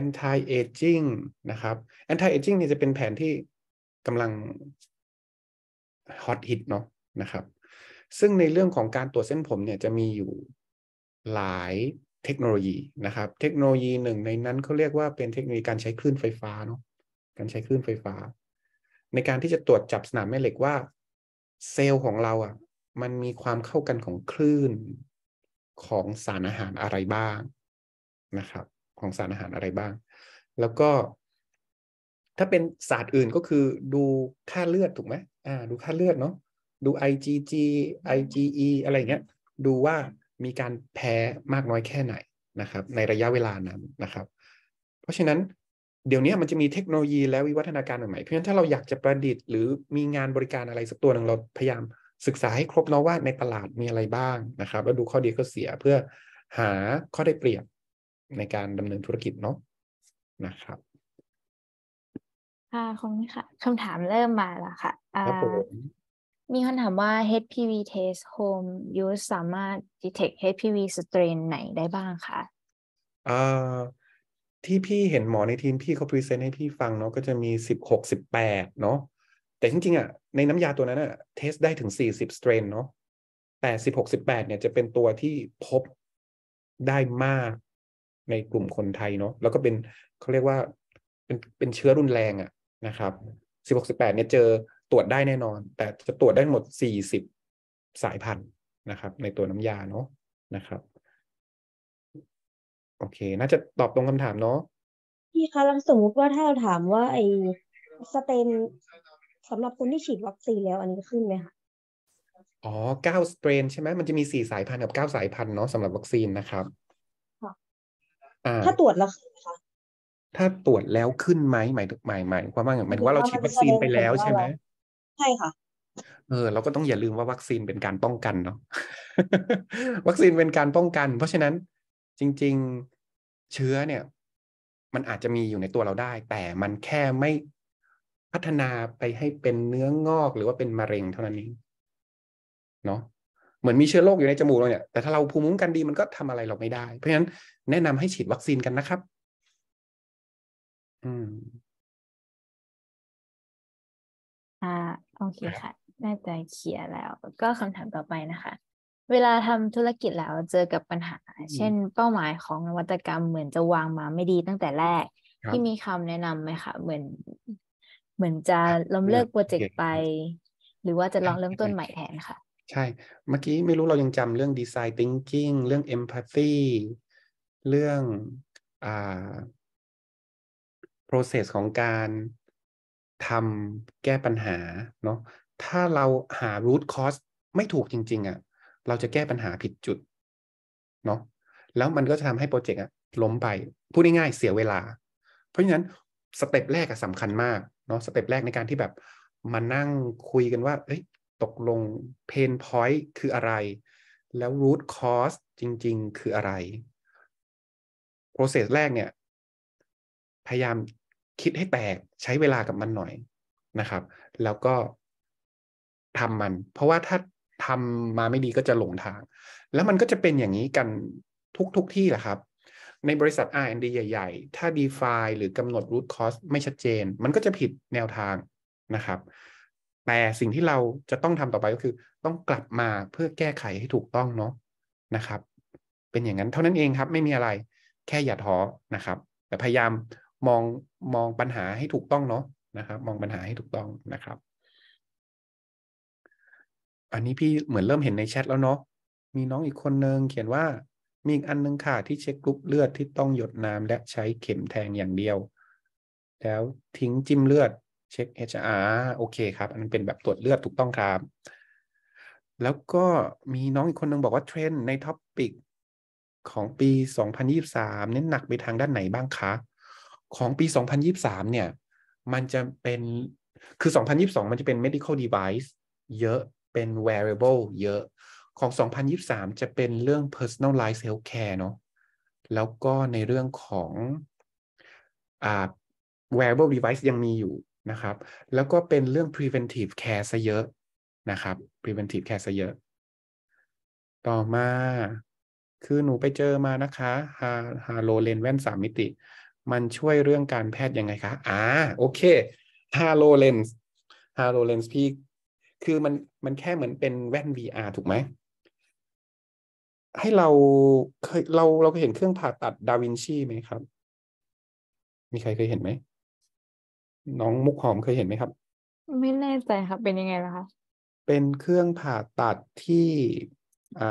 anti aging นะครับ anti aging นี่จะเป็นแผนที่กำลังฮอตฮิตเนาะนะครับซึ่งในเรื่องของการตรวจเส้นผมเนี่ยจะมีอยู่หลายเทคโนโลยีนะครับ เทคโนโลยีหนึ่งในนั้นเขาเรียกว่าเป็นเทคโนโลยีการใช้คลื่นไฟฟ้าเนาะการใช้คลื่นไฟฟ้า ในการที่จะตรวจจับสนามแม่เหล็กว่า เซลล์ของเราอะ่ะ มันมีความเข้ากันของคลื่นของสารอาหารอะไรบ้างนะครับของสารอาหารอะไรบ้าง แล้วก็ ถ้าเป็นศาสตร์อื่นก็คือดูค่าเลือดถูกไหมอ่าดูค่าเลือดเนาะ ดู IgG IgE อะไรเงี้ย ดูว่ามีการแพ้มากน้อยแค่ไหนนะครับ ในระยะเวลานั้นนะครับ เพราะฉะนั้น เดี๋ยวนี้มันจะ มีเทคโนโลยีและวิวัฒนาการใหม่ๆเพราะฉะนั้นถ้าเราอยากจะประดิษฐ์หรือมีงานบริการอะไรสักตัวหนึ่งเราพยายาม ศึกษาให้ครบเนาะว่าในตลาดมีอะไรบ้างนะครับ แล้วดูข้อดีข้อเสียเพื่อหาข้อได้เปรียบในการดำเนินธุรกิจเนาะนะครับค่ะคุณค่ะคำถามเริ่มมาแล้ว ค่ะครับผมมีคำถามว่า HPV test home use สามารถ detect HPV strain ไหนได้บ้างคะอ่อที่พี่เห็นหมอในทีมพี่เขาพรีเซนต์ให้พี่ฟังเนาะก็จะมีสิบหกสิบแปดเนาะแต่จริงๆอะ่ะในน้ำยาตัวนั้นอะ่ะเทสได้ถึงสี่สิบ strain เนาะแต่สิบหกสิบแปดเนี่ยจะเป็นตัวที่พบได้มากในกลุ่มคนไทยเนาะแล้วก็เป็นเขาเรียกว่าเป็นเป็นเชื้อรุนแรงอะนะครับสิบหกสิบแปดเนี่ยเจอตรวจได้แน่นอน แต่จะตรวจได้หมดสี่สิบสายพันธุ์นะครับ ในตัวน้ำยาเนาะนะครับ โอเค น่าจะตอบตรงคำถามเนาะพี่คะแล้วสมมติว่าถ้าเราถามว่าไอ้สเตนสำหรับคนที่ฉีดวัคซีนแล้วอันนี้ขึ้นไหมคะอ๋อเก้าสเตรนใช่ไหมมันจะมีสี่สายพันธุ์กับเก้าสายพันธุ์เนาะสำหรับวัคซีนนะครับถ้าตรวจแล้วขึ้นไหมคะถ้าตรวจแล้วขึ้นไหมหมายหมายหมายความว่าหมายว่าเราฉีดวัคซีนไปแล้วใช่ไหม ใช่ค่ะ เออ เราก็ต้องอย่าลืมว่าวัคซีนเป็นการป้องกันเนาะ วัคซีนเป็นการป้องกัน เพราะฉะนั้นจริง ๆเชื้อเนี่ย มันอาจจะมีอยู่ในตัวเราได้ แต่มันแค่ไม่พัฒนาไปให้เป็นเนื้องอกหรือว่าเป็นมะเร็งเท่านั้นเองเนาะเหมือนมีเชื้อโรคอยู่ในจมูกเราเนี่ย แต่ถ้าเราภูมิคุ้มกันดีมันก็ทำอะไรเราไม่ได้ เพราะฉะนั้นแนะนำให้ฉีดวัคซีนกันนะครับ อืม อ่า โอเคค่ะน่าจะเขียรแล้ว ก็คำถามต่อไปนะคะ เวลาทำธุรกิจแล้วเจอกับปัญหา เช่น เป้าหมายของนวัตกรรมเหมือนจะวางมาไม่ดีตั้งแต่แรก ที่มีคำแนะนํำไหมคะ เหมือน เหมือนจะล้มเลิกโปรเจกต์ไป หรือว่าจะลองเริ่มต้นใหม่แทนค่ะใช่เมื่อกี้ไม่รู้เรายังจำเรื่องดีไซน์ทิงกิ้งเรื่องเอมพัต y ีเรื่อง อ่า process ของการทำแก้ปัญหาเนาะถ้าเราหา root cause ไม่ถูกจริง ๆอะ่ะ เราจะแก้ปัญหาผิดจุด เนาะแล้วมันก็จะทำให้โปรเจกต์อ่ะล้มไป พูดง่ายๆ เสียเวลา เพราะฉะนั้นสเต็ปแรกอะสำคัญมากเนาะสเต็ปแรกในการที่แบบมานั่งคุยกันว่า เอ้ยตกลงเพนพอยต์คืออะไร แล้วรูทคอสจริง ๆคืออะไร โปรเซสแรกเนี่ย พยายามคิดให้แตกใช้เวลากับมันหน่อยนะครับ แล้วก็ทำมัน เพราะว่าถ้าทำมาไม่ดีก็จะหลงทาง แล้วมันก็จะเป็นอย่างนี้กันทุกทที่แหละครับ ในบริษัท R&D ใหญ่ ๆ ถ้า define หรือกำหนด root c o s t ไม่ชัดเจน มันก็จะผิดแนวทางนะครับแต่สิ่งที่เราจะต้องทำต่อไปก็คือต้องกลับมาเพื่อแก้ไขให้ถูกต้องเนาะนะครับ เป็นอย่างนั้นเท่านั้นเองครับ ไม่มีอะไรแค่อย่าท้อนะครับ แต่พยายามมองมองปัญหาให้ถูกต้องเนาะนะครับ มองปัญหาให้ถูกต้องนะครับ อันนี้พี่เหมือนเริ่มเห็นในแชทแล้วเนาะมีน้องอีกคนนึงเขียนว่ามีอีกอันนึงค่ะที่เช็คกรุ๊ปเลือดที่ต้องหยดน้ำและใช้เข็มแทงอย่างเดียว แล้วทิ้งจิ้มเลือดช็ค HR โอเคครับ อันนั้นเป็นแบบตรวจเลือดถูกต้องครับ แล้วก็มีน้องอีกคนนึงบอกว่าเทรนในท็อปปิกของปี 2023 เน้นหนักไปทางด้านไหนบ้างคะ ของปี 2023 เนี่ย มันจะเป็น คือ 2022 มันจะเป็น medical device เยอะ เป็น wearable เยอะ ของ 2023 จะเป็นเรื่อง personalized healthcare เนาะแล้วก็ในเรื่องของ อ่า wearable device ยังมีอยู่นะครับ แล้วก็เป็นเรื่อง preventive care ซะเยอะนะครับ preventive care ซะเยอะ ต่อมาคือหนูไปเจอมานะคะฮาฮาโลเลนแว่นสามมิติ มันช่วยเรื่องการแพทย์ยังไงคะ อ่าโอเคฮาโลเลนส์ฮาโลเลนส์พี่คือมันมันแค่เหมือนเป็นแว่น VR ถูกไหม ให้เราเคย เราเราเคยเห็นเครื่องผ่าตัดดาวินชีไหมครับ มีใครเคยเห็นไหมน้องมุกหอมเคยเห็นไหมครับ ไม่แน่ใจครับเป็นยังไงล่ะคะเป็นเครื่องผ่าตัดที่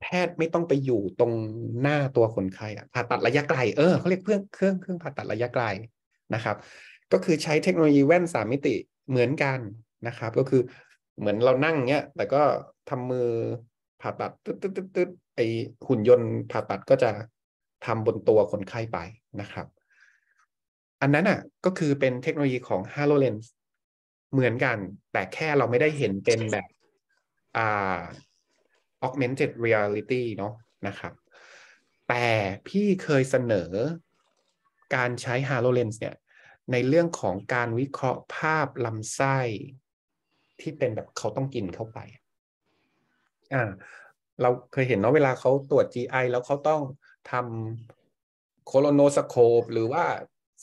แพทย์ไม่ต้องไปอยู่ตรงหน้าตัวคนไข้ผ่าตัดระยะไกลเออเขาเรียกเครื่องเครื่องเครื่องผ่าตัดระยะไกลนะครับ ก็คือใช้เทคโนโลยีแว่นสามมิติเหมือนกันนะครับ ก็คือเหมือนเรานั่งเนี้ยแต่ก็ทำมือผ่าตัดตึ๊ดตึ๊ดตึ๊ดไอหุ่นยนต์ผ่าตัดก็จะทำบนตัวคนไข้ไปนะครับอันนั้นอ่ะก็คือเป็นเทคโนโลยีของ h a l o l e n s เหมือนกัน แต่แค่เราไม่ได้เห็นเป็นแบบอ่า augmented reality เนาะนะครับ แต่พี่เคยเสนอการใช้ h a l o l e n s เนี่ยในเรื่องของการวิเคราะห์ภาพลำไส้ ที่เป็นแบบเขาต้องกินเข้าไปอ่าเราเคยเห็นเนาะเวลาเขาตรวจ GI แล้วเขาต้องทำโคโลโนสโคปหรือว่า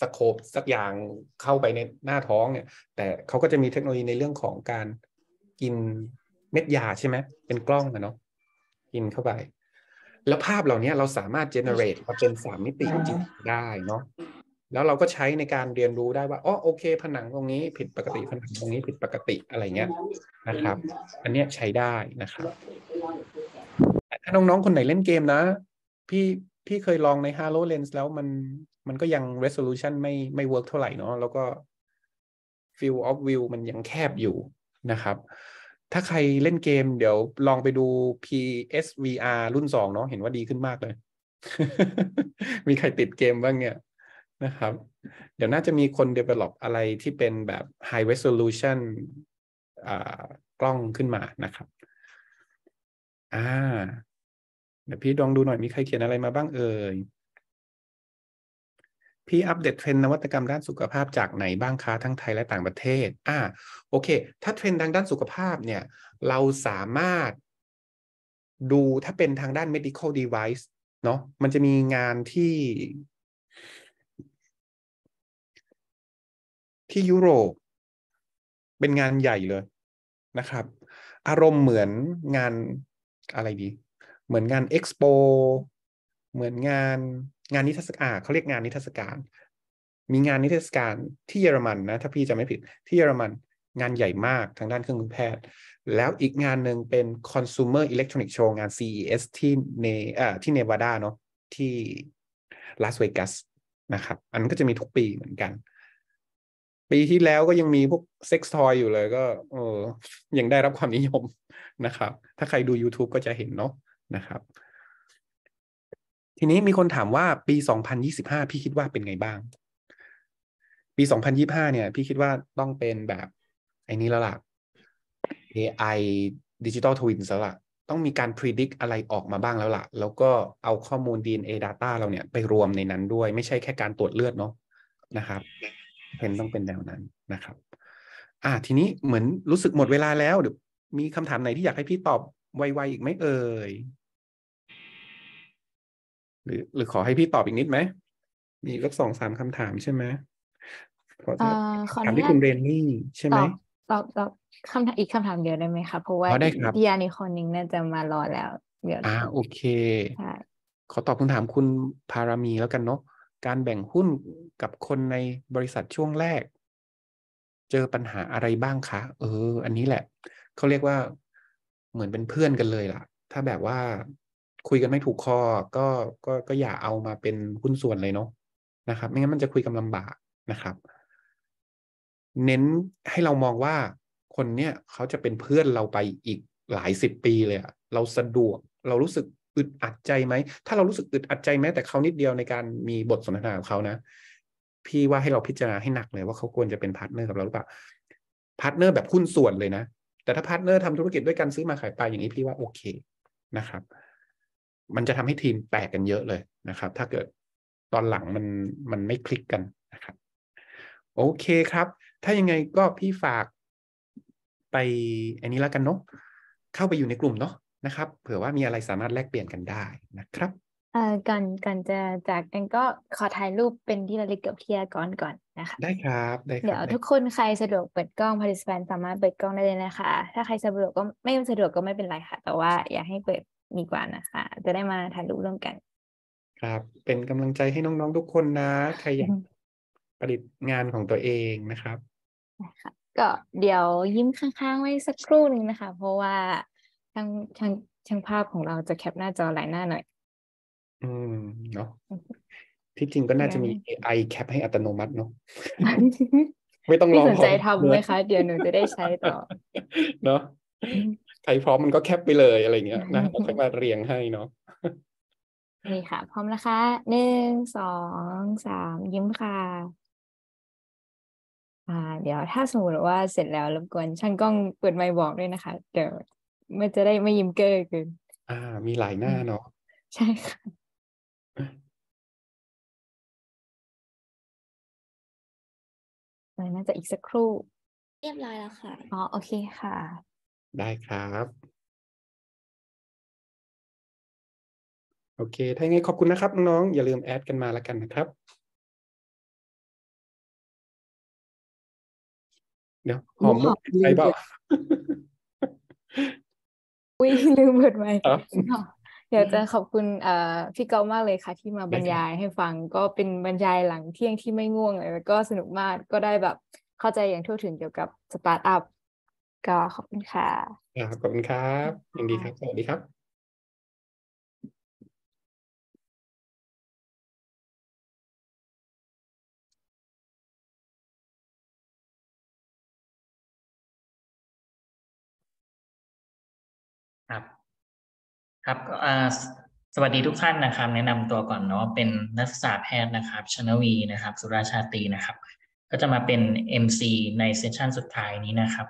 สโคปสักอย่างเข้าไปในหน้าท้องเนี่ย แต่เขาก็จะมีเทคโนโลยีในเรื่องของการกินเม็ดยาใช่ไหม เป็นกล้องนะเนาะกินเข้าไป แล้วภาพเหล่านี้เราสามารถเจเนเรตมาเป็นสามมิติจริงได้เนาะแล้วเราก็ใช้ในการเรียนรู้ได้ว่าอ๋อโอเคผนังตรงนี้ผิดปกติผนังตรงนี้ผิดปกติอะไรเงี้ยนะครับ อันเนี้ยใช้ได้นะครับ ถ้าน้องๆ คนไหนเล่นเกมนะ พี่พี่เคยลองใน Halo Lens แล้วมันมันก็ยัง resolution ไม่ไม่ work เท่าไหร่เนาะแล้วก็ field of view มันยังแคบอยู่นะครับ ถ้าใครเล่นเกมเดี๋ยวลองไปดู PSVR รุ่นสองเนาะเห็นว่าดีขึ้นมากเลย มีใครติดเกมบ้างเนี่ยนะครับ เดี๋ยวน่าจะมีคน develop อะไรที่เป็นแบบ high resolution กล้องขึ้นมานะครับอ่าเดี๋ยวพี่ลองดูหน่อยมีใครเขียนอะไรมาบ้างเอ่ยพี่อัปเดตเทรนนวัตกรรมด้านสุขภาพจากไหนบ้างคะทั้งไทยและต่างประเทศอ่าโอเค ถ้าเทรนด์ทางด้านสุขภาพเนี่ย เราสามารถ ดูถ้าเป็นทางด้าน medical device เนาะมันจะมีงานที่ ที่ยุโรป เป็นงานใหญ่เลยนะครับ อารมณ์เหมือนงานอะไรดี เหมือนงานเอ็กซ์โปเหมือนงานงานนิทรรศการเขาเรียกงานนิทรรศการ มีงานนิทรรศการที่เยอรมันนะถ้าพี่จะไม่ผิดที่เยอรมันงานใหญ่มากทางด้านเครื่องมือแพทย์ แล้วอีกงานหนึ่งเป็น consumer electronic show งาน CES ที่เนอที่เนวาดาเนาะที่ลาสเวกัสนะครับ อันก็จะมีทุกปีเหมือนกัน ปีที่แล้วก็ยังมีพวกเซ็กซ์ทอยอยู่เลยก็ เออ ยังได้รับความนิยมนะครับ ถ้าใครดู YouTube ก็จะเห็นเนาะนะครับทีนี้มีคนถามว่าปี 2025 พี่คิดว่าเป็นไงบ้าง ปี 2025เนี่ยพี่คิดว่าต้องเป็นแบบ ไอ้นี้แล้วล่ะ AI Digital Twins แล้วล่ะ ต้องมีการ predict อะไรออกมาบ้างแล้วล่ะ แล้วก็เอาข้อมูล DNA Data เราเนี่ยไปรวมในนั้นด้วย ไม่ใช่แค่การตรวจเลือดเนาะนะครับเพ็นต้องเป็นแนวนั้นนะครับ อ่าทีนี้เหมือนรู้สึกหมดเวลาแล้วเดี๋ยวมีคำถามไหนที่อยากให้พี่ตอบไวๆอีกไหมเอ่ยหรือหรือขอให้พี่ตอบอีกนิดไหม มีกัสองสามคำถามใช่ไหมขอถามที่คุณเรนนี่ใช่ไหม ตอบตอบคำถามอีกคำถามเดียวได้ไหมคะเพราะว่าเดียนิคนนิงน่าจะมารอแล้วเดี๋ยวอ่าโอเคขอตอบคำถามคุณพารามีแล้วกันเนาะการแบ่งหุ้นกับคนในบริษัทช่วงแรก เจอปัญหาอะไรบ้างคะ เอออันนี้แหละ เขาเรียกว่าเหมือนเป็นเพื่อนกันเลยล่ะ ถ้าแบบว่าคุยกันไม่ถูกคอก็ก็ก็อย่าเอามาเป็นหุ้นส่วนเลยเนาะนะครับไม่งั้นมันจะคุยกันลำบากนะครับ เน้นให้เรามองว่าคนเนี้ยเขาจะเป็นเพื่อนเราไปอีกหลายสิบปีเลยอะเราสะดวกเรารู้สึกอึดอัดใจไหม ถ้าเรารู้สึกอึดอัดใจแม้แต่เขานิดเดียวในการมีบทสนทนาของเขานะ พี่ว่าให้เราพิจารณาให้หนักเลย ว่าเขาควรจะเป็นพาร์ทเนอร์กับเราหรือเปล่าพาร์ทเนอร์ แบบหุ้นส่วนเลยนะ แต่ถ้าพาร์ทเนอร์ทำธุรกิจด้วยกันซื้อมาขายไปอย่างนี้พี่ว่าโอเคนะครับมันจะทำให้ทีมแตกกันเยอะเลยนะครับถ้าเกิดตอนหลังมันมันไม่คลิกกันนะครับ โอเคครับ ถ้ายังไงก็พี่ฝากไปอันนี้แล้วกันเนาะเข้าไปอยู่ในกลุ่มเนาะนะครับ เผื่อว่ามีอะไรสามารถแลกเปลี่ยนกันได้นะครับเอ่อก่อนก่อนจะจากกันก็ขอถ่ายรูปเป็นที่ระลึกกับเทียก่อนก่อนนะคะได้ครับได้เดี๋ยวทุกคนใครสะดวกเปิดกล้องพาริส c ฟนสามารถเปิดกล้องได้เลยนะคะ ถ้าใครสะดวกก็ไม่สะดวกก็ไม่เป็นไรค่ะ แต่ว่า อยากให้เปิดดีกว่านะคะจะได้มาถ่ายรูปร่วมกัน ครับ เป็นกำลังใจให้น้องๆทุกคนนะ ใครอยากผลิตงานของตัวเองนะครับก็เดี๋ยวยิ้มข้างๆ ไว้สักครู่หนึ่งนะคะ เพราะว่าทางทางช่างภาพของเราจะแคปหน้าจอหลายหน้าหน่อย อืมเนาะที่จริงก็น่าจะมี AI แคปให้อัตโนมัติเนาะไม่ต้องรอสนใจทำไหมคะ เดี๋ยวหนูจะได้ใช้ต่อ เนาะใครพร้อมมันก็แคปไปเลยอะไรเงี้ยนะเราค่อยมาเรียงให้เนาะ นี่ค่ะ พร้อมแล้วคะหนึ่ง สอง สามยิ้มค่ะ อ่าเดี๋ยวถ้าสมมติว่าเสร็จแล้วรบกวนช่างกล้องเปิดไมค์บอกด้วยนะคะ เดี๋ยว มันจะได้ไม่ยิ้มเก้อเกิน อ่ามีหลายหน้าเนาะ ใช่ค่ะน่าจะอีกสักครู่ เรียบร้อยแล้วค่ะ อ๋อ โอเคค่ะได้ครับ โอเค ถ้าไงขอบคุณนะครับ น้องๆอย่าลืมแอดกันมาแล้วกันนะครับ เดี๋ยว หอมอะไรเปล่าอุ้ยลืมเปิดไมอยากจะขอบคุณพี่เกามากเลยค่ะ ที่มาบรรยายให้ฟังก็เป็นบรรยายหลังเที่ยงที่ไม่ง่วงเลย แล้วก็สนุกมากก็ได้แบบเข้าใจอย่างทั่วถึงเกี่ยวกับสตาร์ทอัพก็ขอบคุณค่ะขอบคุณครับ ยินดีครับ สวัสดีครับ ครับ ครับสวัสดีทุกท่านนะครับ แนะนำตัวก่อนเนาะ เป็นนักศึกษาแพทย์นะครับ ชนวีนะครับ สุราชาตีนะครับ ก็จะมาเป็น MC ในเซสชันสุดท้ายนี้นะครับ